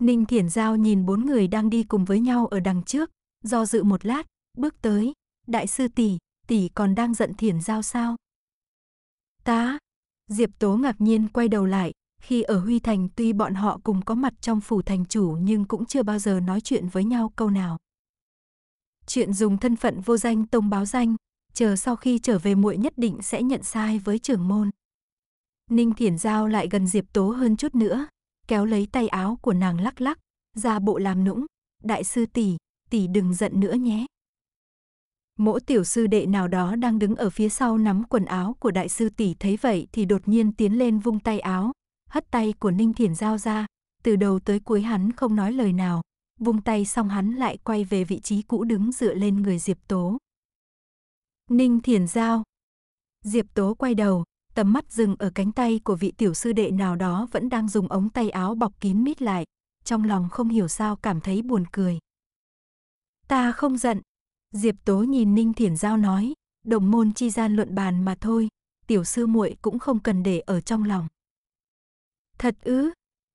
Ninh Thiển Giao nhìn bốn người đang đi cùng với nhau ở đằng trước, do dự một lát, bước tới, đại sư tỷ, tỷ còn đang giận Thiển Giao sao? Tá, Diệp Tố ngạc nhiên quay đầu lại, khi ở Huy Thành tuy bọn họ cùng có mặt trong phủ thành chủ nhưng cũng chưa bao giờ nói chuyện với nhau câu nào. Chuyện dùng thân phận vô danh tông báo danh, chờ sau khi trở về muội nhất định sẽ nhận sai với trưởng môn. Ninh Thiển Giao lại gần Diệp Tố hơn chút nữa, kéo lấy tay áo của nàng lắc lắc, ra bộ làm nũng, đại sư tỷ, tỷ đừng giận nữa nhé. Mỗ tiểu sư đệ nào đó đang đứng ở phía sau nắm quần áo của đại sư tỷ thấy vậy thì đột nhiên tiến lên vung tay áo, hất tay của Ninh Thiển Giao ra, từ đầu tới cuối hắn không nói lời nào, vung tay xong hắn lại quay về vị trí cũ đứng dựa lên người Diệp Tố. Ninh Thiền Giao Diệp Tố quay đầu, tầm mắt dừng ở cánh tay của vị tiểu sư đệ nào đó vẫn đang dùng ống tay áo bọc kín mít lại, trong lòng không hiểu sao cảm thấy buồn cười. Ta không giận, Diệp Tố nhìn Ninh Thiển Giao nói, đồng môn chi gian luận bàn mà thôi, tiểu sư muội cũng không cần để ở trong lòng. Thật ư?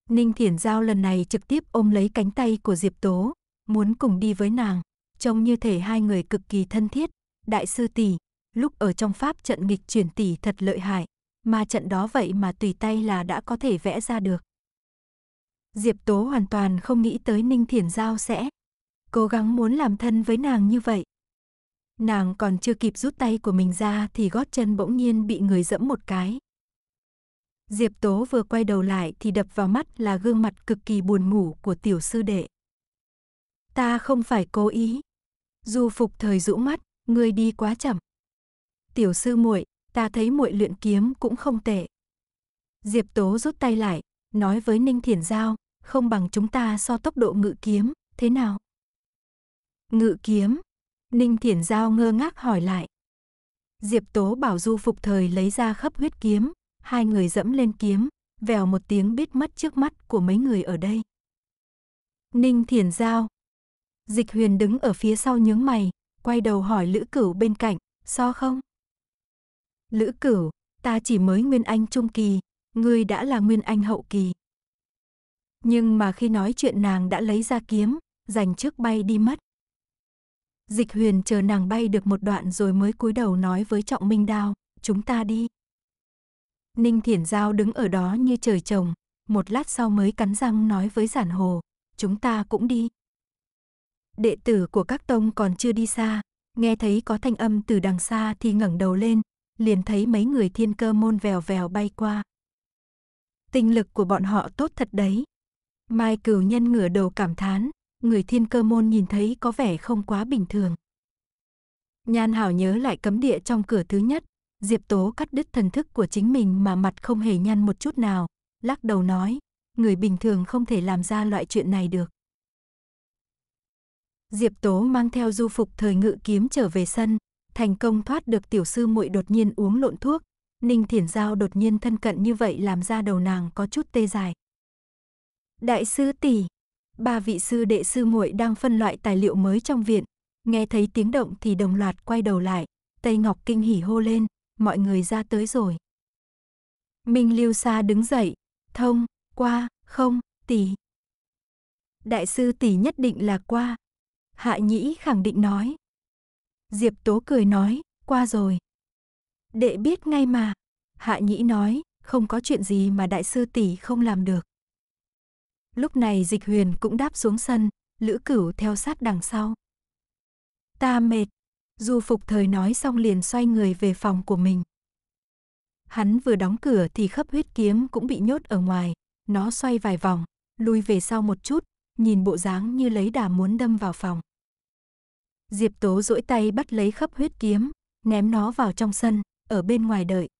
Ninh Thiển Giao lần này trực tiếp ôm lấy cánh tay của Diệp Tố, muốn cùng đi với nàng, trông như thể hai người cực kỳ thân thiết. Đại sư tỷ, lúc ở trong pháp trận nghịch chuyển tỷ thật lợi hại, mà trận đó vậy mà tùy tay là đã có thể vẽ ra được. Diệp Tố hoàn toàn không nghĩ tới Ninh Thiển Giao sẽ cố gắng muốn làm thân với nàng như vậy. Nàng còn chưa kịp rút tay của mình ra thì gót chân bỗng nhiên bị người dẫm một cái. Diệp Tố vừa quay đầu lại thì đập vào mắt là gương mặt cực kỳ buồn ngủ của tiểu sư đệ. Ta không phải cố ý. Du Phục thời rũ mắt, ngươi đi quá chậm. Tiểu sư muội, ta thấy muội luyện kiếm cũng không tệ. Diệp Tố rút tay lại, nói với Ninh Thiển Giao, không bằng chúng ta so tốc độ ngự kiếm, thế nào? Ngự kiếm? Ninh Thiển Giao ngơ ngác hỏi lại. Diệp Tố bảo Du Phục thời lấy ra khắp huyết kiếm, hai người dẫm lên kiếm, vèo một tiếng biết mất trước mắt của mấy người ở đây. Ninh Thiền Giao Dịch huyền đứng ở phía sau nhướng mày, quay đầu hỏi Lữ Cửu bên cạnh, so không? Lữ Cửu, ta chỉ mới Nguyên Anh Trung Kỳ, ngươi đã là Nguyên Anh Hậu Kỳ. Nhưng mà khi nói chuyện nàng đã lấy ra kiếm, giành trước bay đi mất. Dịch huyền chờ nàng bay được một đoạn rồi mới cúi đầu nói với Trọng Minh Đao, chúng ta đi. Ninh Thiển Giao đứng ở đó như trời trồng, một lát sau mới cắn răng nói với Giản Hồ, chúng ta cũng đi. Đệ tử của các tông còn chưa đi xa, nghe thấy có thanh âm từ đằng xa thì ngẩng đầu lên, liền thấy mấy người thiên cơ môn vèo vèo bay qua. Tinh lực của bọn họ tốt thật đấy. Mai cửu nhân ngửa đầu cảm thán, người thiên cơ môn nhìn thấy có vẻ không quá bình thường. Nhan Hảo nhớ lại cấm địa trong cửa thứ nhất, Diệp Tố cắt đứt thần thức của chính mình mà mặt không hề nhăn một chút nào, lắc đầu nói, người bình thường không thể làm ra loại chuyện này được. Diệp Tố mang theo du phục thời ngự kiếm trở về sân, thành công thoát được tiểu sư muội đột nhiên uống lộn thuốc, Ninh Thiển Giao đột nhiên thân cận như vậy làm ra đầu nàng có chút tê dài. Đại sư tỷ, ba vị sư đệ sư muội đang phân loại tài liệu mới trong viện, nghe thấy tiếng động thì đồng loạt quay đầu lại, Tây Ngọc kinh hỉ hô lên, mọi người ra tới rồi. Minh Lưu Sa đứng dậy, thông, qua, không, tỷ. Đại sư tỷ nhất định là qua. Hạ Nhĩ khẳng định nói. Diệp Tố cười nói, qua rồi. Đệ biết ngay mà. Hạ Nhĩ nói, không có chuyện gì mà đại sư tỷ không làm được. Lúc này Dịch Huyền cũng đáp xuống sân, Lữ Cửu theo sát đằng sau. Ta mệt, Du phục thời nói xong liền xoay người về phòng của mình. Hắn vừa đóng cửa thì khắp huyết kiếm cũng bị nhốt ở ngoài, nó xoay vài vòng, lui về sau một chút, nhìn bộ dáng như lấy đà muốn đâm vào phòng. Diệp Tố duỗi tay bắt lấy khắp huyết kiếm, ném nó vào trong sân, ở bên ngoài đợi.